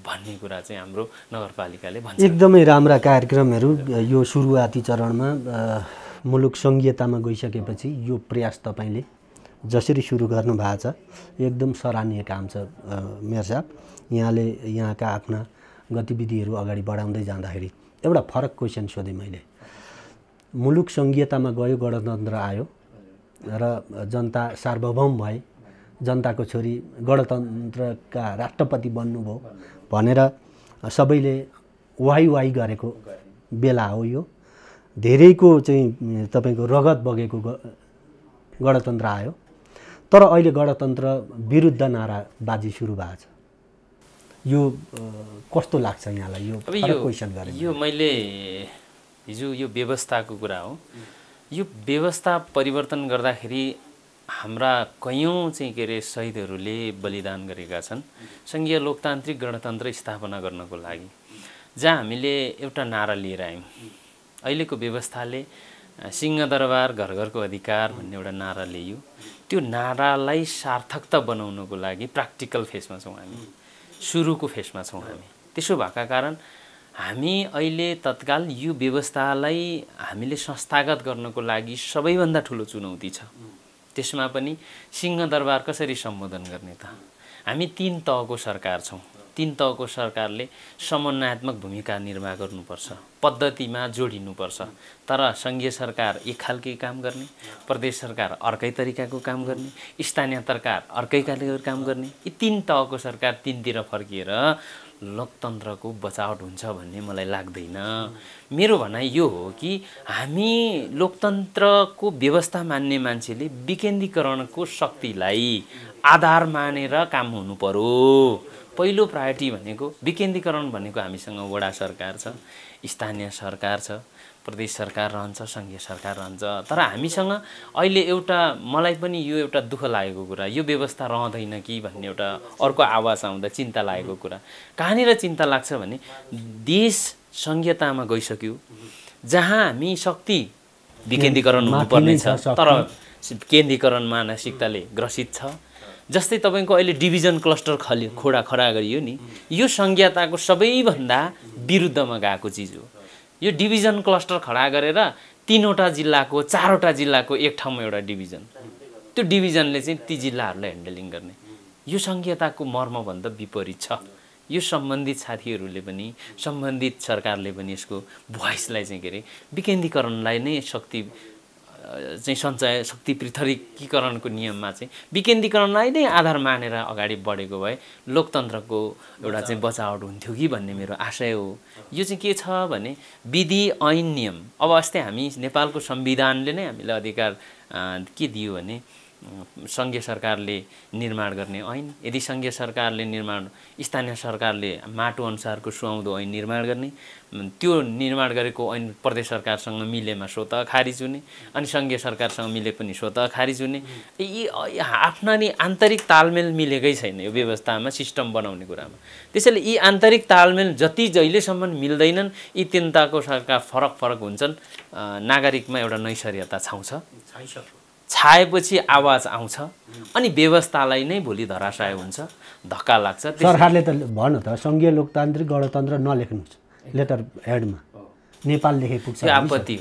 भन्ने कुरा चाहिँ हाम्रो नगरपालिकाले भन्छ एकदमै राम्रा कार्यक्रमहरू यो सुरुवाती चरणमा मुलुक सङ्घीयतामा गइसकेपछि यो प्रयास तपाईँले जसरी सुरु गर्नुभएको छ एकदम सराहनीय काम छ मेयर साहब यहाँले यहाँका आफ्ना गतिविधिहरू अगाडि बढाउँदै जाँदाखेरि एउटा फरक क्वेसन सोधेँ मैले मुलुक सङ्घीयतामा गयो गणतन्त्र आयो र जनता सार्वभौम भए जनताको छोरी गणतन्त्रका राष्ट्रपति बन्नुभयो भनेर सबैले वाइ वाइ गरेको बेला हो यो धेरैको चाहिँ तपाईँको रगत बगेको गणतन्त्र आयो तर अहिले गणतन्त्र विरुद्ध नाराबाजी सुरु भएको छ यो कस्तो लाग्छ यहाँलाई यो क्वेसन गरे यो मैले हिजो यो व्यवस्थाको कुरा हो यो व्यवस्था परिवर्तन गर्दाखेरि हाम्रा कैयौँ चाहिँ के अरे शहीदहरूले बलिदान गरेका छन् सङ्घीय लोकतान्त्रिक गणतन्त्र स्थापना गर्नको लागि जहाँ हामीले एउटा नारा लिएर आयौँ अहिलेको व्यवस्थाले सिंहदरबार घर घरको अधिकार भन्ने एउटा नारा ल्यायो त्यो नारालाई सार्थकता बनाउनको लागि प्र्याक्टिकल फेसमा छौँ हामी सुरुको फेजमा छौँ हामी त्यसो भएका कारण हामी अहिले तत्काल यो व्यवस्थालाई हामीले संस्थागत गर्नको लागि सबैभन्दा ठुलो चुनौती छ त्यसमा पनि सिंहदरबार कसरी सम्बोधन गर्ने त हामी तिन तहको सरकार छौँ तिन तहको सरकारले समन्वयात्मक भूमिका निर्वाह गर्नुपर्छ पद्धतिमा जोडिनुपर्छ तर सङ्घीय सरकार एक खालकै काम गर्ने प्रदेश सरकार अर्कै तरिकाको काम गर्ने स्थानीय सरकार अर्कै खालको काम गर्ने यी तिन तहको सरकार तिनतिर फर्किएर लोकतन्त्रको बचावट हुन्छ भन्ने मलाई लाग्दैन मेरो भनाइ यो हो कि हामी लोकतन्त्रको व्यवस्था मान्ने मान्छेले विकेन्द्रीकरणको शक्तिलाई आधार मानेर काम हुनु पर्यो पहिलो प्रायोरिटी भनेको विकेन्द्रीकरण भनेको हामीसँग वडा सरकार छ स्थानीय सरकार छ प्रदेश सरकार रहन्छ सङ्घीय सरकार रहन्छ तर हामीसँग अहिले एउटा मलाई पनि यो एउटा दुःख लागेको कुरा यो व्यवस्था रहँदैन कि भन्ने एउटा अर्को आवाज आउँदा चिन्ता लागेको कुरा कहाँनिर चिन्ता लाग्छ भने देश सङ्घीयतामा गइसक्यो जहाँ हामी शक्ति विकेन्द्रीकरण हुनुपर्ने छ तर केन्द्रीकरण मानसिकताले ग्रसित छ जस्तै तपाईँको अहिले डिभिजन क्लस्टर खल्यो खोडा खडा गरियो नि यो संज्ञाताको सबैभन्दा विरुद्धमा गएको चिज हो यो डिभिजन क्लस्टर खडा गरेर तिनवटा जिल्लाको चारवटा जिल्लाको एक ठाउँमा एउटा डिभिजन त्यो डिभिजनले चाहिँ ती जिल्लाहरूलाई ह्यान्डलिङ गर्ने यो संघीयताको मर्मभन्दा विपरीत छ यो सम्बन्धित साथीहरूले पनि सम्बन्धित सरकारले पनि यसको भोइसलाई चाहिँ के अरे विकेन्द्रीकरणलाई नै शक्ति चाहिँ सञ्चय शक्ति पृथकीकरणको नियममा चाहिँ विकेन्द्रीकरणलाई नै आधार मानेर अगाडि बढेको भए लोकतन्त्रको एउटा चाहिँ बचावट हुन्थ्यो कि भन्ने मेरो आशय हो यो चाहिँ के छ भने विधि ऐन नियम अब अस्ति हामी नेपालको संविधानले नै हामीलाई अधिकार के दियो भने सङ्घीय सरकारले निर्माण गर्ने ऐन यदि सङ्घीय सरकारले निर्माण स्थानीय सरकारले माटो अनुसारको सुहाउँदो ऐन निर्माण गर्ने त्यो निर्माण गरेको ऐन प्रदेश सरकारसँग मिलेमा स्वत खारिज हुने अनि सङ्घीय सरकारसँग मिले पनि स्वत खारिज हुने यी आफ्ना नै आन्तरिक तालमेल मिलेकै छैन यो व्यवस्थामा सिस्टम बनाउने कुरामा त्यसैले यी आन्तरिक तालमेल जति जहिलेसम्म मिल्दैनन् यी तिनताको सरकार फरक फरक हुन्छन् नागरिकमा एउटा नैसर्यता छाउँछ छाएपछि आवाज आउँछ अनि व्यवस्थालाई नै भोलि धराशय हुन्छ धक्का लाग्छ सरकारले त भन्नु त सङ्घीय लोकतान्त्रिक गणतन्त्र नलेख्नु लेटर हेडमा नेपाल लेखे पुग्छ आपत्ति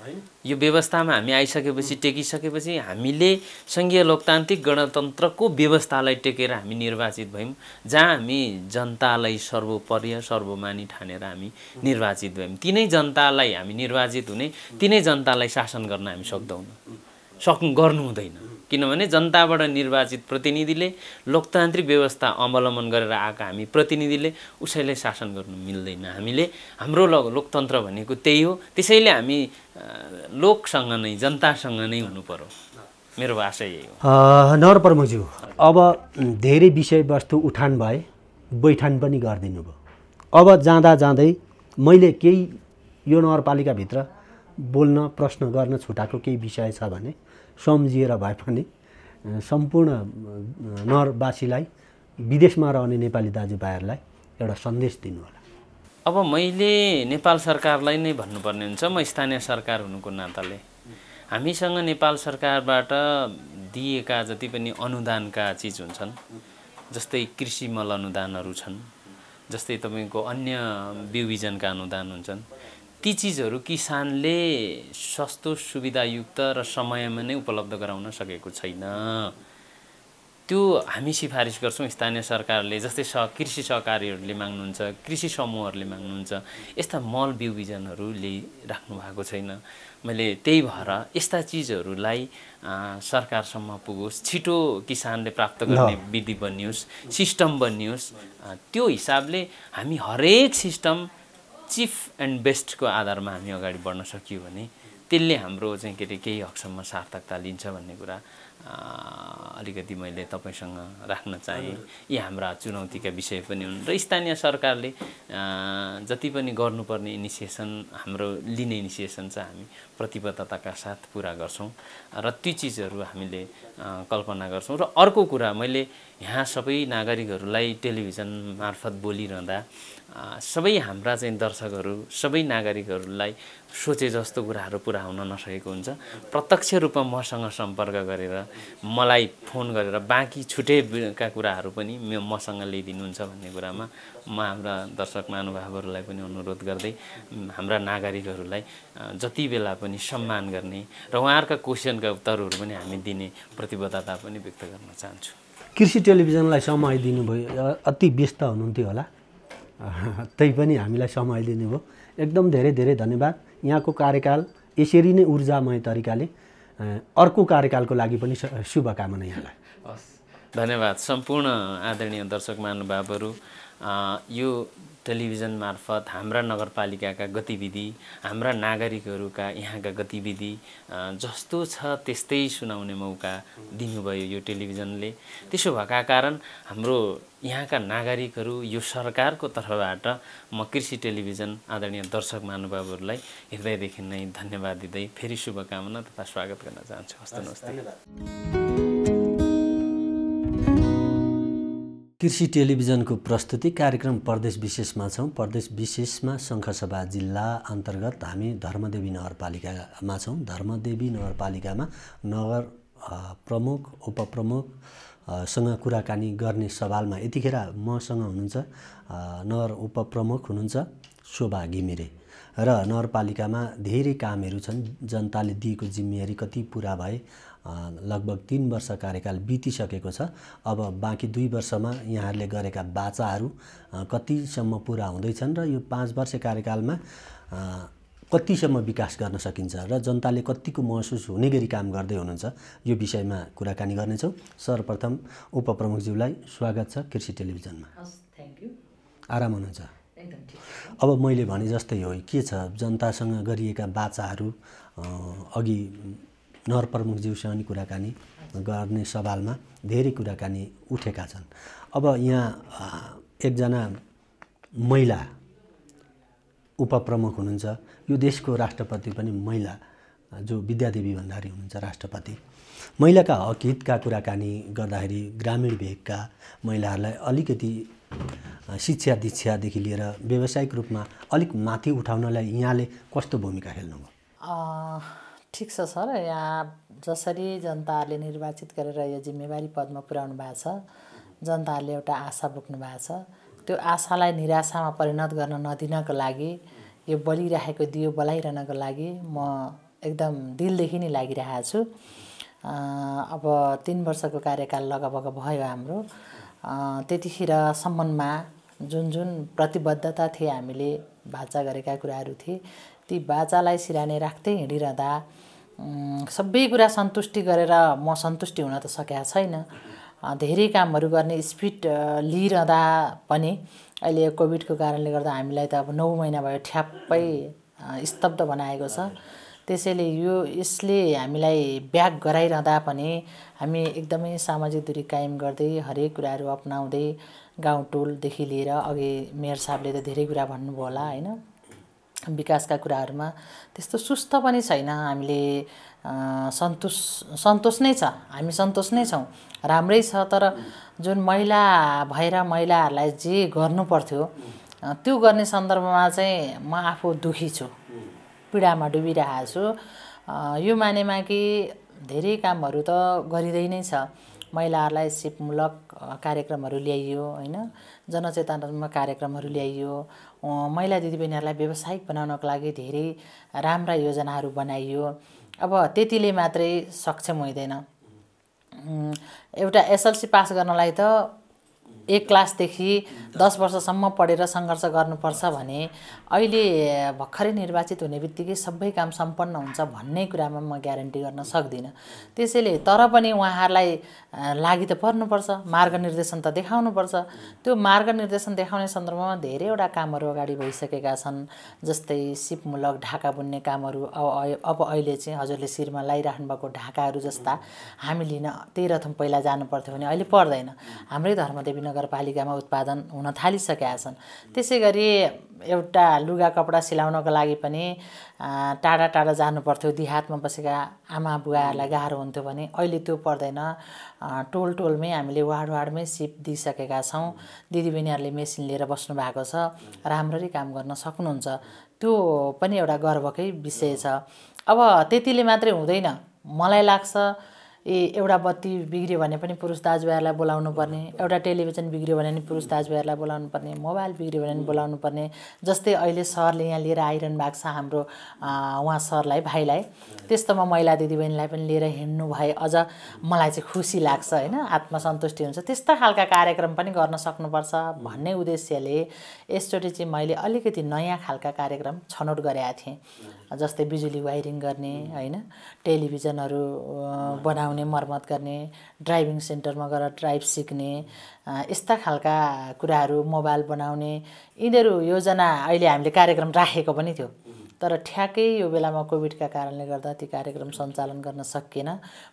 हो यो व्यवस्थामा हामी आइसकेपछि टेकिसकेपछि हामीले सङ्घीय लोकतान्त्रिक गणतन्त्रको व्यवस्थालाई टेकेर हामी निर्वाचित भयौँ जहाँ हामी जनतालाई सर्वोपर्य सर्वमानी ठानेर हामी निर्वाचित भयौँ तिनै जनतालाई हामी निर्वाचित हुने तिनै जनतालाई शासन गर्न हामी सक्दैनौँ सक्नु गर्नु हुँदैन किनभने जनताबाट निर्वाचित प्रतिनिधिले लोकतान्त्रिक व्यवस्था अवलम्बन गरेर आएका हामी प्रतिनिधिले उसैले शासन गर्नु मिल्दैन हामीले हाम्रो लोकतन्त्र भनेको त्यही हो त्यसैले हामी लोकसँग नै जनतासँग नै हुनु पर्यो मेरो भाषा यही हो नर प्रमुखज्यू अब धेरै विषयवस्तु उठान भए बैठान पनि गरिदिनु भयो अब जाँदा जाँदै मैले केही यो नगरपालिकाभित्र बोल्न प्रश्न गर्न छुटाएको केही विषय छ भने सम्झिएर भए पनि सम्पूर्ण नरवासीलाई विदेशमा रहने नेपाली दाजुभाइहरूलाई एउटा सन्देश दिनुहोला अब मैले नेपाल सरकारलाई नै ने भन्नुपर्ने हुन्छ म स्थानीय सरकार हुनुको नाताले हामीसँग नेपाल सरकारबाट दिएका जति पनि अनुदानका चिज हुन्छन् जस्तै कृषि मल अनुदानहरू छन् जस्तै तपाईँको अन्य बिउ बिजनका अनुदान हुन्छन् ती चिजहरू किसानले सस्तो सुविधायुक्त र समयमा नै उपलब्ध गराउन सकेको छैन त्यो हामी सिफारिस गर्छौँ स्थानीय सरकारले जस्तै स कृषि सहकारीहरूले माग्नुहुन्छ कृषि समूहहरूले माग्नुहुन्छ यस्ता मल बिउ बिजनहरूले राख्नु भएको छैन मैले त्यही भएर यस्ता चिजहरूलाई सरकारसम्म पुगोस् छिटो किसानले प्राप्त गर्ने विधि बनियोस् सिस्टम बनियोस् त्यो हिसाबले हामी हरेक सिस्टम चिफ एन्ड बेस्टको आधारमा हामी अगाडि बढ्न सकियो भने त्यसले हाम्रो चाहिँ के अरे केही हकसम्म सार्थकता लिन्छ भन्ने कुरा अलिकति मैले तपाईँसँग राख्न चाहेँ यी हाम्रा चुनौतीका विषय पनि हुन् र स्थानीय सरकारले जति पनि गर्नुपर्ने इनिसिएसन हाम्रो लिने इनिसिएसन चाहिँ हामी प्रतिबद्धताका साथ पुरा गर्छौँ र ती चिजहरू हामीले कल्पना गर्छौँ र अर्को कुरा मैले यहाँ सबै नागरिकहरूलाई टेलिभिजन मार्फत बोलिरहँदा सबै हाम्रा चाहिँ दर्शकहरू सबै नागरिकहरूलाई सोचे जस्तो कुराहरू पुरा हुन नसकेको हुन्छ प्रत्यक्ष रूपमा मसँग सम्पर्क गरेर मलाई फोन गरेर बाँकी छुटेका कुराहरू पनि मसँग ल्याइदिनुहुन्छ भन्ने कुरामा म हाम्रा दर्शक महानुभावहरूलाई पनि अनुरोध गर्दै हाम्रा नागरिकहरूलाई जति बेला पनि सम्मान गर्ने र उहाँहरूका क्वेसनका उत्तरहरू पनि हामी दिने प्रतिबद्धता पनि व्यक्त गर्न चाहन्छु कृषि टेलिभिजनलाई समय दिनुभयो अति व्यस्त हुनुहुन्थ्यो होला पनि हामीलाई समय दिनुभयो एकदम धेरै धेरै धन्यवाद यहाँको कार्यकाल यसरी नै ऊर्जामय तरिकाले अर्को कार्यकालको लागि पनि शुभकामना यहाँलाई हस् धन्यवाद सम्पूर्ण आदरणीय दर्शक महानुभावहरू यो टेलिभिजन मार्फत हाम्रा नगरपालिकाका गतिविधि हाम्रा नागरिकहरूका यहाँका गतिविधि जस्तो छ त्यस्तै सुनाउने मौका दिनुभयो यो टेलिभिजनले त्यसो भएका कारण हाम्रो यहाँका नागरिकहरू यो सरकारको तर्फबाट म कृषि टेलिभिजन आदरणीय दर्शक महानुभावहरूलाई हृदयदेखि नै धन्यवाद दिँदै फेरि शुभकामना तथा स्वागत गर्न चाहन्छु हस्त नमस्ते धन्यवाद कृषि टेलिभिजनको प्रस्तुति कार्यक्रम प्रदेश विशेषमा छौँ प्रदेश विशेषमा शङ्खसभा जिल्ला अन्तर्गत हामी धर्मदेवी नगरपालिकामा छौँ धर्मदेवी नगरपालिकामा नगर प्रमुख उपप्रमुखसँग कुराकानी गर्ने सवालमा यतिखेर मसँग हुनुहुन्छ नगर उपप्रमुख हुनुहुन्छ शोभा घिमिरे र नगरपालिकामा धेरै कामहरू छन् जनताले दिएको जिम्मेवारी कति पुरा भए लगभग तिन वर्ष कार्यकाल बितिसकेको छ अब बाँकी दुई वर्षमा यहाँहरूले गरेका बाचाहरू कतिसम्म पुरा हुँदैछन् र यो पाँच वर्ष कार्यकालमा कतिसम्म विकास गर्न सकिन्छ र जनताले कतिको महसुस हुने गरी काम गर्दै हुनुहुन्छ यो विषयमा कुराकानी गर्नेछौँ सर्वप्रथम उपप्रमुखज्यूलाई स्वागत छ कृषि टेलिभिजनमा यू आराम हुनुहुन्छ अब मैले भने जस्तै हो के छ जनतासँग गरिएका बाचाहरू अघि नर प्रमुखज्यूसँग कुराकानी गर्ने सवालमा धेरै कुराकानी उठेका छन् अब यहाँ एकजना महिला उपप्रमुख हुनुहुन्छ यो देशको राष्ट्रपति पनि महिला जो विद्यादेवी भण्डारी हुनुहुन्छ राष्ट्रपति महिलाका हक हितका कुराकानी गर्दाखेरि ग्रामीण भेगका महिलाहरूलाई अलिकति शिक्षा दीक्षादेखि लिएर व्यावसायिक रूपमा अलिक माथि उठाउनलाई यहाँले कस्तो भूमिका खेल्नुभयो ठिक छ सर यहाँ जसरी जनताहरूले निर्वाचित गरेर यो जिम्मेवारी पदमा पुर्याउनु भएको छ जनताहरूले एउटा आशा बोक्नु भएको छ त्यो आशालाई निराशामा परिणत गर्न नदिनको लागि यो बलिरहेको दियो बलाइरहनको लागि म एकदम दिलदेखि नै लागिरहेको छु अब तिन वर्षको कार्यकाल लगभग भयो हाम्रो त्यतिखेर त्यतिखेरसम्ममा जुन जुन प्रतिबद्धता थिए हामीले भाचा गरेका कुराहरू थिए ती बाजालाई सिराने राख्दै हिँडिरहँदा सबै कुरा सन्तुष्टि गरेर म सन्तुष्टि हुन त सकेका छैन धेरै कामहरू गर्ने स्पिड लिइरहँदा पनि अहिले कोभिडको कारणले गर्दा हामीलाई त अब नौ महिना भयो ठ्याप्पै स्तब्ध बनाएको छ त्यसैले यो यसले हामीलाई ब्याक गराइरहँदा पनि हामी एकदमै सामाजिक दूरी कायम गर्दै हरेक कुराहरू अप्नाउँदै गाउँटोलदेखि लिएर अघि मेयर साहबले त धेरै कुरा भन्नुभयो होला होइन विकासका कुराहरूमा त्यस्तो सुस्त पनि छैन हामीले सन्तोष सन्तोष नै छ हामी सन्तोष नै छौँ राम्रै छ तर जुन महिला भएर महिलाहरूलाई जे गर्नु पर्थ्यो त्यो गर्ने सन्दर्भमा चाहिँ म आफू दुखी छु पीडामा डुबिरहेको छु यो मानेमा कि धेरै कामहरू त गरिँदै नै छ महिलाहरूलाई सिपमूलक कार्यक्रमहरू ल्याइयो होइन जनचेतनात्मक कार्यक्रमहरू ल्याइयो महिला दिदीबहिनीहरूलाई व्यवसायिक बनाउनको लागि धेरै राम्रा योजनाहरू बनाइयो अब त्यतिले मात्रै सक्षम हुँदैन एउटा एसएलसी पास गर्नलाई त एक क्लासदेखि दस वर्षसम्म पढेर सङ्घर्ष गर्नुपर्छ भने अहिले भर्खरै निर्वाचित हुने बित्तिकै सबै काम सम्पन्न हुन्छ भन्ने कुरामा म ग्यारेन्टी गर्न सक्दिनँ त्यसैले तर पनि उहाँहरूलाई लागि त पर्नुपर्छ मार्ग निर्देशन त देखाउनुपर्छ त्यो मार्ग निर्देशन देखाउने सन्दर्भमा धेरैवटा कामहरू अगाडि भइसकेका छन् जस्तै सिपमूलक ढाका बुन्ने कामहरू अब अब अहिले चाहिँ हजुरले शिरमा लगाइराख्नु भएको ढाकाहरू जस्ता हामी लिन तेह्रथम पहिला जानु पर्थ्यो भने अहिले पर्दैन हाम्रै धर्मदेवी नगरपालिकामा उत्पादन हुन थालिसकेका छन् त्यसै गरी एउटा लुगा कपडा सिलाउनको लागि पनि टाढा टाढा जानुपर्थ्यो देहातमा बसेका आमा बुवाहरूलाई गाह्रो हुन्थ्यो भने अहिले त्यो पर्दैन टोल टोलमै हामीले वार्ड वार्डमै सिप दिइसकेका छौँ दिदीबहिनीहरूले मेसिन लिएर बस्नु भएको छ राम्ररी काम गर्न सक्नुहुन्छ त्यो पनि एउटा गर्वकै विषय छ अब त्यतिले मात्रै हुँदैन मलाई लाग्छ ए एउटा बत्ती बिग्रियो भने पनि पुरुष दाजुभाइहरूलाई बोलाउनु पर्ने एउटा टेलिभिजन बिग्रियो भने पनि पुरुष दाजुभाइहरूलाई बोलाउनु पर्ने मोबाइल बिग्रियो भने पनि बोलाउनु पर्ने जस्तै अहिले सरले यहाँ लिएर आइरहनु भएको छ हाम्रो उहाँ सरलाई भाइलाई त्यस्तोमा महिला दिदीबहिनीलाई पनि लिएर हिँड्नु भए अझ मलाई चाहिँ खुसी लाग्छ होइन आत्मसन्तुष्टि हुन्छ त्यस्ता खालका कार्यक्रम पनि गर्न सक्नुपर्छ भन्ने उद्देश्यले यसचोटि चाहिँ मैले अलिकति नयाँ खालका कार्यक्रम छनौट गरेका थिएँ जस्तै बिजुली वायरिङ गर्ने होइन टेलिभिजनहरू बनाउने मर्मत गर्ने ड्राइभिङ सेन्टरमा गएर ड्राइभ सिक्ने यस्ता खालका कुराहरू मोबाइल बनाउने यिनीहरू योजना अहिले हामीले कार्यक्रम राखेको पनि थियो तर ठ्याक्कै यो बेलामा कोभिडका कारणले गर्दा ती कार्यक्रम सञ्चालन गर्न सकिएन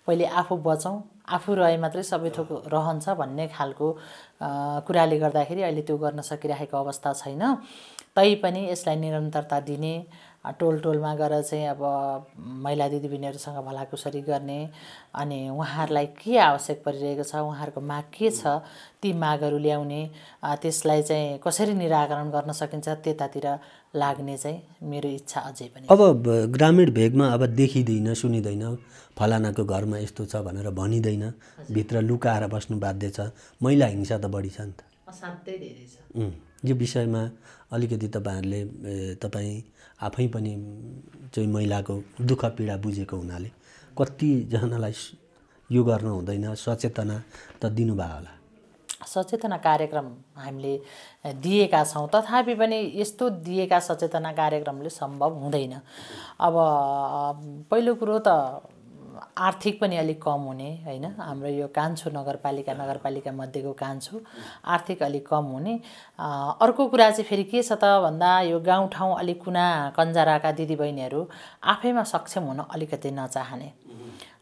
पहिले आफू बचौँ आफू रहे मात्रै सबै थोक रहन्छ भन्ने खालको कुराले गर्दाखेरि अहिले त्यो गर्न सकिरहेको अवस्था छैन तैपनि यसलाई निरन्तरता दिने टोल टोलमा गएर चाहिँ अब महिला दिदीबहिनीहरूसँग भलाकुसरी गर्ने अनि उहाँहरूलाई के आवश्यक परिरहेको छ उहाँहरूको माग के छ ती मागहरू ल्याउने त्यसलाई चाहिँ कसरी निराकरण गर्न सकिन्छ त्यतातिर लाग्ने चाहिँ मेरो इच्छा अझै पनि अब ग्रामीण भेगमा अब देखिँदैन सुनिँदैन फलानाको घरमा यस्तो छ भनेर भनिँदैन भित्र लुकाएर बस्नु बाध्य छ महिला हिंसा त बढी छ नि त असाध्यै धेरै छ यो विषयमा अलिकति तपाईँहरूले तपाईँ आफै पनि चाहिँ महिलाको दुःख पीडा बुझेको हुनाले कतिजनालाई यो गर्नु हुँदैन सचेतना त दिनुभयो होला सचेतना कार्यक्रम हामीले दिएका छौँ तथापि पनि यस्तो दिएका सचेतना कार्यक्रमले सम्भव हुँदैन अब पहिलो कुरो त आर्थिक पनि अलिक कम हुने होइन हाम्रो यो कान्छो नगरपालिका नगरपालिका मध्येको कान्छो आर्थिक अलिक कम हुने अर्को कुरा चाहिँ फेरि के छ त भन्दा यो गाउँठाउँ अलिक कुना कन्जाराका दिदीबहिनीहरू आफैमा सक्षम हुन अलिकति नचाहने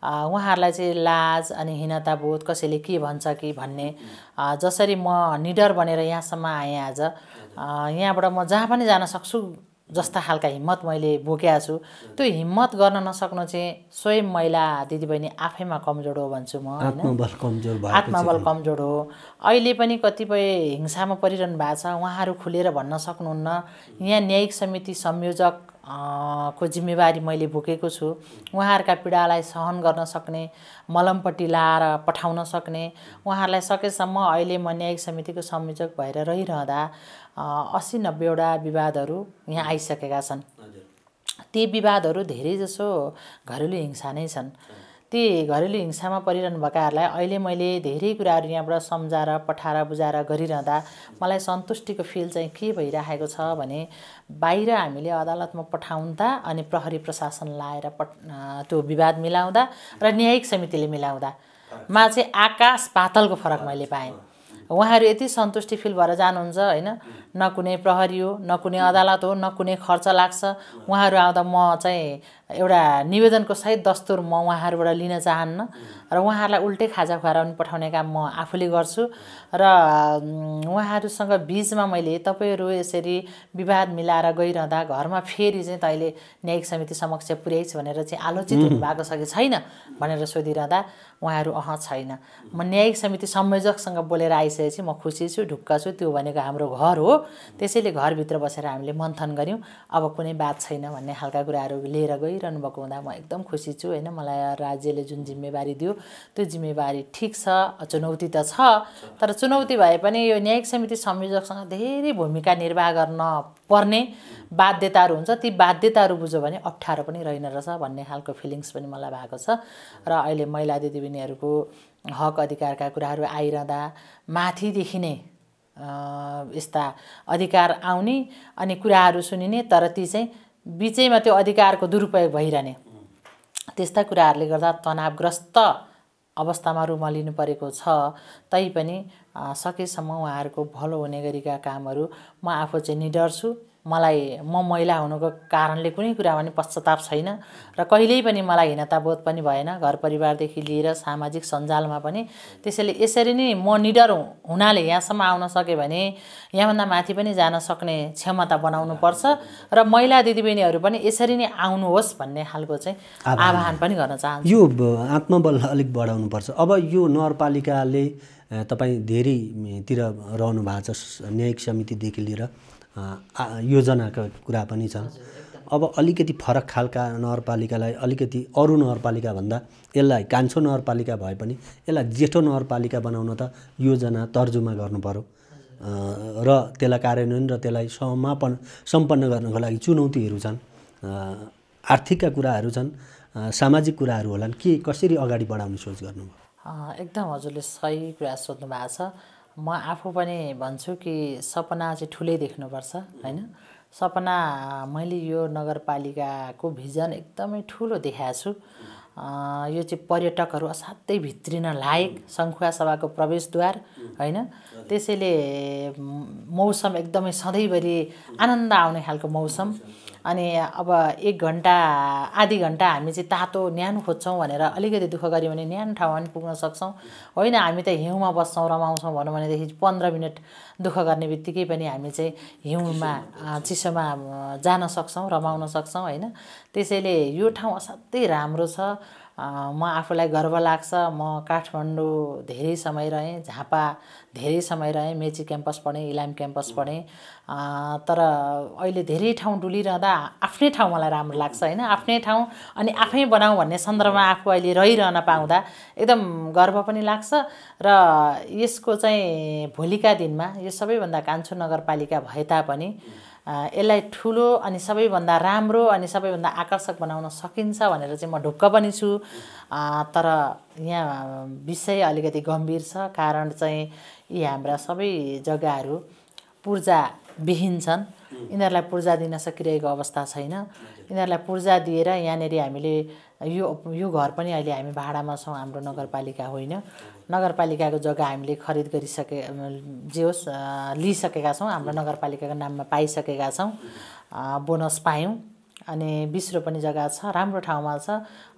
उहाँहरूलाई चाहिँ लाज अनि बोध कसैले के भन्छ कि भन्ने जसरी म निडर बनेर यहाँसम्म आएँ आज यहाँबाट म जहाँ पनि जान सक्छु जस्ता खालका हिम्मत मैले बोकेको छु त्यो हिम्मत गर्न नसक्नु चाहिँ स्वयं महिला दिदीबहिनी आफैमा कमजोर हो भन्छु म आत्मबल कमजोर हो अहिले पनि कतिपय हिंसामा परिरहनु भएको छ उहाँहरू खुलेर भन्न सक्नुहुन्न यहाँ न्यायिक समिति संयोजक को जिम्मेवारी मैले बोकेको छु उहाँहरूका पीडालाई सहन गर्न सक्ने मलमपट्टि लाएर पठाउन सक्ने उहाँहरूलाई सकेसम्म अहिले म न्यायिक समितिको संयोजक भएर रहिरहँदा असी नब्बेवटा विवादहरू यहाँ आइसकेका छन् ती विवादहरू धेरैजसो घरेलु हिंसा नै छन् ती घरेलु हिंसामा परिरहनु भएकाहरूलाई अहिले मैले धेरै कुराहरू यहाँबाट सम्झाएर पठाएर बुझाएर गरिरहँदा मलाई सन्तुष्टिको फिल चाहिँ के भइराखेको छ भने बाहिर हामीले अदालतमा पठाउँदा अनि प्रहरी प्रशासन लाएर पठ त्यो विवाद मिलाउँदा र न्यायिक समितिले मिलाउँदामा चाहिँ आकाश पातलको फरक मैले पाएँ उहाँहरू यति सन्तुष्टि फिल भएर जानुहुन्छ होइन न कुनै प्रहरी हो न कुनै अदालत हो न कुनै खर्च लाग्छ उहाँहरू आउँदा म चाहिँ एउटा निवेदनको सहित दस्तुर म उहाँहरूबाट लिन चाहन्न र उहाँहरूलाई उल्टै खाजा खुवाएर पनि पठाउने काम म आफूले गर्छु र उहाँहरूसँग बिचमा मैले तपाईँहरू यसरी विवाद मिलाएर गइरहँदा घरमा फेरि चाहिँ तैँले न्यायिक समिति समक्ष पुर्याइस् भनेर चाहिँ आलोचित हुनुभएको छ कि छैन भनेर सोधिरहँदा उहाँहरू अह छैन म न्यायिक समिति संयोजकसँग बोलेर आइसकेपछि म खुसी छु ढुक्क छु त्यो भनेको हाम्रो घर हो त्यसैले घरभित्र बसेर हामीले मन्थन गऱ्यौँ अब कुनै बात छैन भन्ने खालका कुराहरू लिएर गइरहनु भएको हुँदा म एकदम खुसी छु होइन मलाई राज्यले जुन जिम्मेवारी दियो त्यो जिम्मेवारी ठिक छ चुनौती त छ तर चुनौती भए पनि यो न्यायिक समिति संयोजकसँग धेरै भूमिका निर्वाह गर्न पर्ने बाध्यताहरू हुन्छ ती बाध्यताहरू बुझ्यो भने अप्ठ्यारो पनि रहेन रहेछ भन्ने खालको फिलिङ्स पनि मलाई भएको छ र अहिले महिला दिदीबहिनीहरूको हक अधिकारका कुराहरू आइरहँदा माथिदेखि नै यस्ता अधिकार आउने अनि कुराहरू सुनिने तर ती चाहिँ बिचैमा त्यो अधिकारको दुरुपयोग भइरहने त्यस्ता कुराहरूले गर्दा तनावग्रस्त अवस्थामा लिनु परेको छ तैपनि सकेसम्म उहाँहरूको भलो हुने गरीका कामहरू म आफू चाहिँ निडर छु मलाई म महिला हुनुको कारणले कुनै कुरामा पनि पश्चाताप छैन र कहिल्यै पनि मलाई हीनताबोध पनि भएन घर परिवारदेखि लिएर सामाजिक सञ्जालमा पनि त्यसैले यसरी नै म निडर हुनाले यहाँसम्म आउन सकेँ भने यहाँभन्दा माथि पनि जान सक्ने क्षमता बनाउनु पर्छ र महिला दिदीबहिनीहरू पनि यसरी नै आउनुहोस् भन्ने खालको चाहिँ आह्वान पनि गर्न चाहन्छु यो आत्मबल अलिक बढाउनुपर्छ अब यो नगरपालिकाले तपाईँ धेरैतिर रहनु भएको छ न्यायिक समितिदेखि लिएर योजनाको कुरा पनि छ अब अलिकति फरक खालका नगरपालिकालाई अलिकति अरू नगरपालिकाभन्दा यसलाई कान्छो नगरपालिका भए पनि यसलाई जेठो नगरपालिका बनाउन त योजना तर्जुमा गर्नु पऱ्यो र त्यसलाई कार्यान्वयन र त्यसलाई समापन सम्पन्न गर्नको लागि चुनौतीहरू छन् आर्थिकका कुराहरू छन् सामाजिक कुराहरू होलान् के कसरी अगाडि बढाउने सोच गर्नुभयो एकदम हजुरले सही कुरा सोध्नु भएको छ म आफू पनि भन्छु कि सपना चाहिँ ठुलै देख्नुपर्छ होइन सपना मैले यो नगरपालिकाको भिजन एकदमै ठुलो देखाएको छु यो चाहिँ पर्यटकहरू असाध्यै भित्रिन लायक सङ्खुवा सभाको प्रवेशद्वार होइन त्यसैले मौसम एकदमै सधैँभरि आनन्द आउने खालको मौसम अनि अब एक घन्टा आधी घन्टा हामी चाहिँ तातो न्यानो खोज्छौँ भनेर अलिकति दुःख गऱ्यो भने न्यानो ठाउँमा पनि पुग्न सक्छौँ होइन हामी त हिउँमा बस्छौँ रमाउँछौँ भनौँ भनेदेखि पन्ध्र मिनट दुःख गर्ने बित्तिकै पनि हामी चाहिँ हिउँमा चिसोमा जान सक्छौँ रमाउन सक्छौँ होइन त्यसैले यो ठाउँ असाध्यै राम्रो छ म आफूलाई गर्व लाग्छ म काठमाडौँ धेरै समय रहेँ झापा धेरै समय रहेँ मेची क्याम्पस पढेँ इलाम क्याम्पस पढेँ तर अहिले धेरै ठाउँ डुलिरहँदा आफ्नै ठाउँ मलाई राम्रो लाग्छ होइन आफ्नै ठाउँ अनि आफै बनाऊँ भन्ने सन्दर्भमा आफू अहिले रहिरहन पाउँदा एकदम गर्व पनि लाग्छ र यसको चाहिँ भोलिका दिनमा यो सबैभन्दा कान्छो नगरपालिका भए तापनि यसलाई ठुलो अनि सबैभन्दा राम्रो अनि सबैभन्दा आकर्षक बनाउन सकिन्छ भनेर चाहिँ म ढुक्क पनि छु तर यहाँ विषय अलिकति गम्भीर छ कारण चाहिँ यी हाम्रा सबै जग्गाहरू विहीन छन् यिनीहरूलाई पूर्जा दिन सकिरहेको अवस्था छैन यिनीहरूलाई पूर्जा दिएर यहाँनिर हामीले यो यो घर पनि अहिले हामी भाडामा छौँ हाम्रो नगरपालिका होइन नगरपालिकाको जग्गा हामीले खरिद गरिसके जे होस् लिइसकेका छौँ हाम्रो नगरपालिकाको नाममा पाइसकेका छौँ बोनस पायौँ अनि बिस रोपनी जग्गा छ राम्रो ठाउँमा छ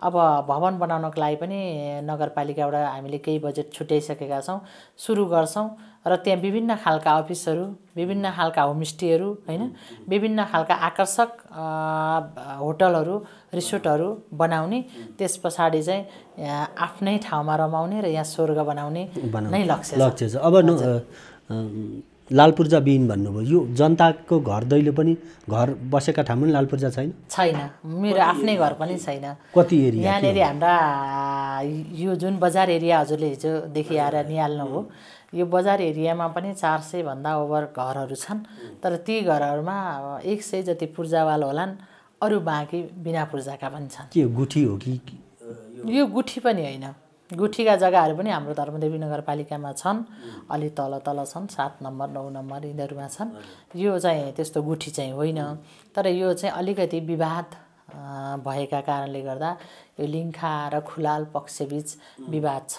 अब भवन बनाउनको लागि पनि नगरपालिकाबाट हामीले केही बजेट छुट्याइसकेका छौँ सुरु गर्छौँ र त्यहाँ विभिन्न खालका अफिसहरू विभिन्न खालका होमस्टेहरू होइन विभिन्न खालका आकर्षक होटलहरू रिसोर्टहरू बनाउने त्यस पछाडि चाहिँ आफ्नै ठाउँमा रमाउने र यहाँ स्वर्ग बनाउने नै लक्ष्य लक्ष्य छ अब लालपूर्जाविहीन भन्नुभयो यो जनताको घर दैलो पनि घर बसेका ठाउँ पनि लालपूर्जा छैन छैन मेरो आफ्नै घर पनि छैन कति एरिया यहाँनिर हाम्रा यो जुन बजार एरिया हजुरले हिजोदेखि आएर निहाल्नु हो यो बजार एरियामा पनि चार सयभन्दा ओभर घरहरू छन् तर ती घरहरूमा एक सय जति पूर्जावाल होलान् अरू बाँकी बिना पूर्जाका पनि छन् के गुठी हो कि यो गुठी पनि होइन गुठीका जग्गाहरू पनि हाम्रो धर्मदेवी नगरपालिकामा छन् अलि तल तल छन् सात नम्बर नौ नम्बर यिनीहरूमा छन् यो चाहिँ त्यस्तो गुठी चाहिँ होइन तर यो चाहिँ अलिकति विवाद भएका कारणले गर्दा यो लिङ्खा र खुलाल पक्षबिच विवाद छ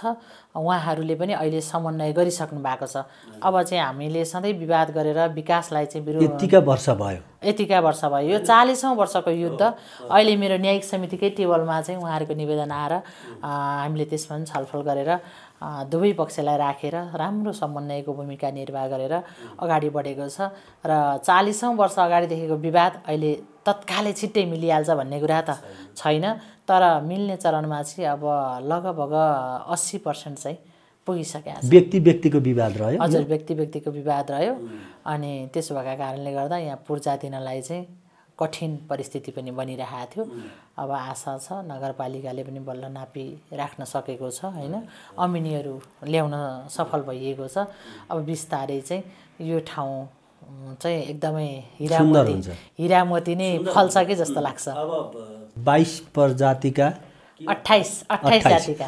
उहाँहरूले पनि अहिले समन्वय गरिसक्नु भएको छ अब चाहिँ हामीले सधैँ विवाद गरेर विकासलाई चाहिँ विरोध यतिका वर्ष भयो यतिका वर्ष भयो यो चालिसौँ वर्षको युद्ध अहिले मेरो न्यायिक समितिकै टेबलमा चाहिँ उहाँहरूको निवेदन आएर हामीले त्यसमा पनि छलफल गरेर दुवै पक्षलाई राखेर राम्रो समन्वयको भूमिका निर्वाह गरेर अगाडि बढेको छ र चालिसौँ वर्ष अगाडिदेखिको विवाद अहिले तत्कालै छिट्टै मिलिहाल्छ भन्ने कुरा त छैन तर मिल्ने चरणमा चाहिँ अब लगभग अस्सी पर्सेन्ट चाहिँ पुगिसकेको छ व्यक्ति व्यक्तिको विवाद रह्यो हजुर व्यक्ति व्यक्तिको विवाद रह्यो अनि त्यसो भएको कारणले गर्दा यहाँ पूर्जा दिनलाई चाहिँ कठिन परिस्थिति पनि बनिरहेको थियो अब आशा छ नगरपालिकाले पनि बल्ल नापी राख्न सकेको छ होइन अमिनीहरू ल्याउन सफल भइएको छ अब बिस्तारै चाहिँ यो ठाउँ चाहिँ एकदमै हिरामती हिरामती नै फल्छ कि जस्तो लाग्छ बाइस प्रजातिका अठाइस अठाइस जातिका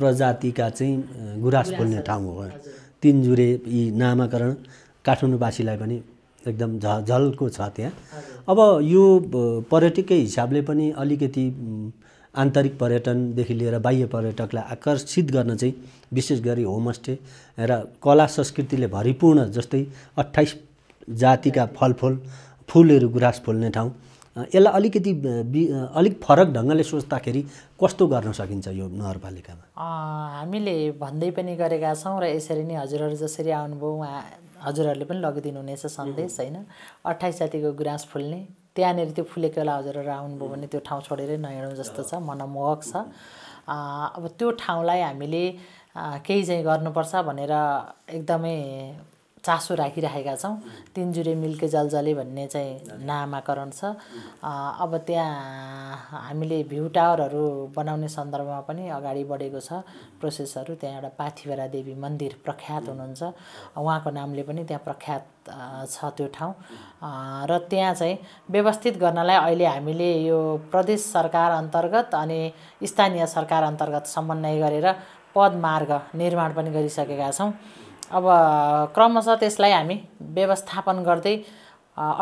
प्रजातिका चाहिँ गुराँस पोल्ने ठाउँ हो तिन जुरे यी नामाकरण काठमाडौँवासीलाई पनि एकदम झ झलको छ त्यहाँ अब यो पर्यटकै हिसाबले पनि अलिकति आन्तरिक पर्यटनदेखि लिएर बाह्य पर्यटकलाई आकर्षित गर्न चाहिँ विशेष गरी होमस्टे र कला संस्कृतिले भरिपूर्ण जस्तै अट्ठाइस जातिका फलफुल फुलहरू गुराँस फुल्ने ठाउँ यसलाई अलिकति अलिक फरक ढङ्गले सोच्दाखेरि कस्तो गर्न सकिन्छ यो नगरपालिकामा हामीले भन्दै पनि गरेका छौँ र यसरी नै हजुरहरू जसरी आउनुभयो उहाँ हजुरहरूले पनि हुनेछ सन्देश होइन अट्ठाइस जातिको गुराँस फुल्ने त्यहाँनिर त्यो फुलेको बेला हजुरहरू आउनुभयो भने त्यो ठाउँ छोडेरै नहिँडौँ जस्तो छ मनमोहक छ अब त्यो ठाउँलाई हामीले केही चाहिँ गर्नुपर्छ भनेर एकदमै चासो राखिराखेका छौँ तिनजुरे मिल्के जलजले भन्ने चाहिँ नामाकरण छ अब त्यहाँ हामीले भ्यू टावरहरू बनाउने सन्दर्भमा पनि अगाडि बढेको छ प्रोसेसहरू त्यहाँ एउटा पाथिभरा देवी मन्दिर प्रख्यात हुनुहुन्छ उहाँको नामले पनि त्यहाँ प्रख्यात छ त्यो ठाउँ र त्यहाँ चाहिँ व्यवस्थित गर्नलाई अहिले हामीले यो प्रदेश सरकार अन्तर्गत अनि स्थानीय सरकार अन्तर्गत समन्वय गरेर पदमार्ग निर्माण पनि गरिसकेका छौँ अब क्रमशः त्यसलाई हामी व्यवस्थापन गर्दै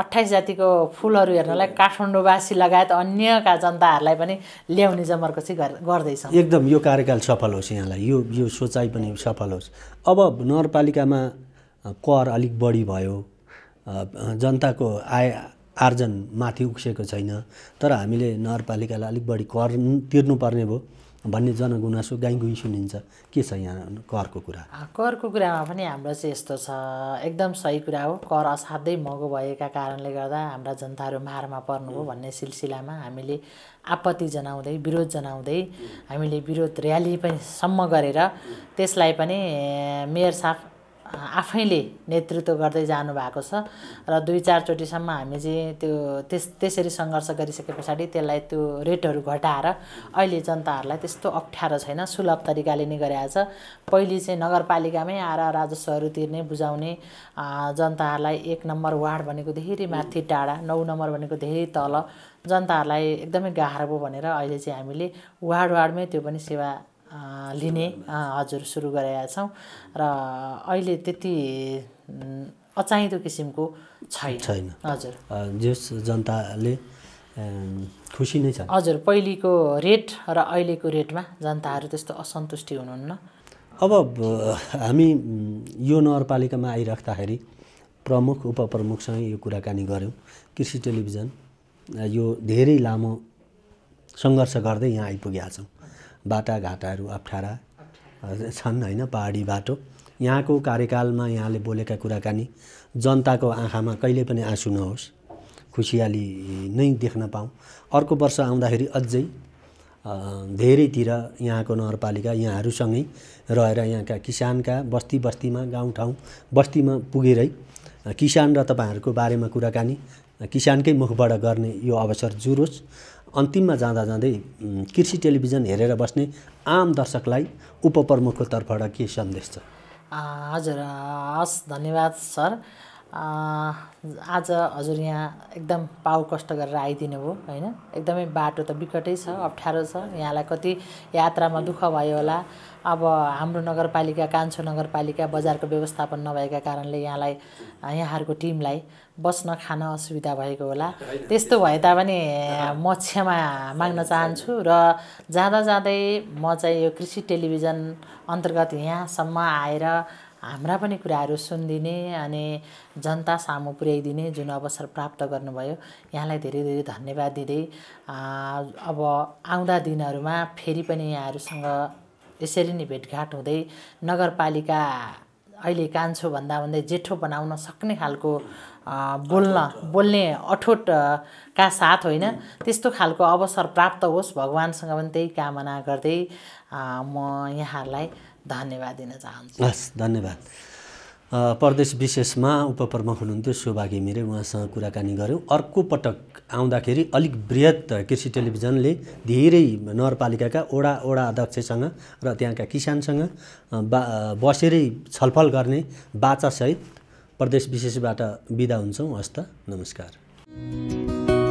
अठाइस जातिको फुलहरू हेर्नलाई काठमाडौँवासी लगायत अन्यका जनताहरूलाई पनि ल्याउने जमर्को चाहिँ गर्दैछ एकदम यो कार्यकाल सफल होस् यहाँलाई यो यो सोचाइ पनि सफल होस् अब नगरपालिकामा कर अलिक बढी भयो जनताको आय आर्जन माथि उक्सेको छैन तर हामीले नगरपालिकालाई अलिक बढी कर तिर्नुपर्ने भयो भन्ने जनगुनासो गाई गुई सुनिन्छ के छ यहाँ करको कुरा करको कुरामा पनि हाम्रो चाहिँ यस्तो छ एकदम सही कुरा हो कर असाध्यै महँगो भएका कारणले गर्दा हाम्रा जनताहरू मारमा पर्नु हो भन्ने सिलसिलामा हामीले आपत्ति जनाउँदै विरोध जनाउँदै हामीले विरोध र्याली पनि सम्म गरेर त्यसलाई पनि मेयर साफ आफैले नेतृत्व गर्दै जानुभएको छ र दुई चारचोटिसम्म हामी चाहिँ त्यो त्यस त्यसरी सङ्घर्ष गरिसके पछाडि त्यसलाई त्यो रेटहरू घटाएर अहिले जनताहरूलाई त्यस्तो अप्ठ्यारो छैन सुलभ तरिकाले नै गरिरहेको छ पहिले चाहिँ नगरपालिकामै आएर राजस्वहरू तिर्ने बुझाउने जनताहरूलाई एक नम्बर वार्ड भनेको धेरै माथि टाढा नौ नम्बर भनेको धेरै तल जनताहरूलाई एकदमै गाह्रो भयो भनेर अहिले चाहिँ हामीले वार्ड वार्डमै त्यो पनि सेवा लिने हजुर सुरु गरेका छौँ र अहिले त्यति अचाहिँदो किसिमको छैन छैन हजुर जस जनताले खुसी नै छ हजुर पहिलेको रेट र अहिलेको रेटमा जनताहरू त्यस्तो असन्तुष्टि हुनुहुन्न अब हामी यो नगरपालिकामा आइराख्दाखेरि प्रमुख उपप्रमुखसँग यो कुराकानी गऱ्यौँ कृषि टेलिभिजन यो धेरै लामो सङ्घर्ष गर्दै यहाँ आइपुगेका छौँ बाटाघाटाहरू अप्ठ्यारा छन् होइन पहाडी बाटो यहाँको कार्यकालमा यहाँले बोलेका कुराकानी जनताको आँखामा कहिले पनि आँसु नहोस् खुसियाली नै देख्न पाऊँ अर्को वर्ष आउँदाखेरि अझै धेरैतिर यहाँको नगरपालिका यहाँहरूसँगै रहेर यहाँका किसानका बस्ती बस्तीमा गाउँठाउँ बस्तीमा पुगेरै किसान र तपाईँहरूको बारेमा कुराकानी किसानकै मुखबाट गर्ने यो अवसर जुरोस् अन्तिममा जाँदा जाँदै कृषि टेलिभिजन हेरेर बस्ने आम दर्शकलाई उपप्रमुखको तर्फबाट के सन्देश छ हजुर हस् धन्यवाद सर आज हजुर यहाँ एकदम पाउ कष्ट गरेर आइदिनु भयो होइन एकदमै बाटो त बिकटै छ अप्ठ्यारो छ यहाँलाई कति यात्रामा दुःख भयो होला अब हाम्रो नगरपालिका कान्छो नगरपालिका बजारको व्यवस्थापन नभएका कारणले यहाँलाई यहाँहरूको टिमलाई बस्न खान असुविधा भएको होला त्यस्तो भए तापनि म क्षमा माग्न चाहन्छु र जाँदा जाँदै म चाहिँ यो कृषि टेलिभिजन अन्तर्गत यहाँसम्म आएर हाम्रा पनि कुराहरू सुनिदिने अनि जनता सामु पुर्याइदिने जुन अवसर प्राप्त गर्नुभयो यहाँलाई धेरै धेरै धन्यवाद दिँदै अब आउँदा दिनहरूमा फेरि पनि यहाँहरूसँग यसरी नै भेटघाट हुँदै नगरपालिका अहिले कान्छो भन्दा भन्दै जेठो बनाउन सक्ने खालको बोल्न बोल्ने अठोटका साथ होइन त्यस्तो खालको अवसर प्राप्त होस् भगवान्सँग पनि त्यही कामना गर्दै म यहाँहरूलाई धन्यवाद दिन चाहन्छु हस् धन्यवाद प्रदेश विशेषमा उपप्रमुख हुनुहुन्थ्यो सोभा घिमिरे उहाँसँग कुराकानी गऱ्यौँ अर्को पटक आउँदाखेरि अलिक वृहत कृषि टेलिभिजनले धेरै नगरपालिकाका ओडा ओडा अध्यक्षसँग र त्यहाँका किसानसँग बा बसेरै छलफल गर्ने बाचासहित प्रदेश विशेषबाट बिदा हुन्छौँ हस्त नमस्कार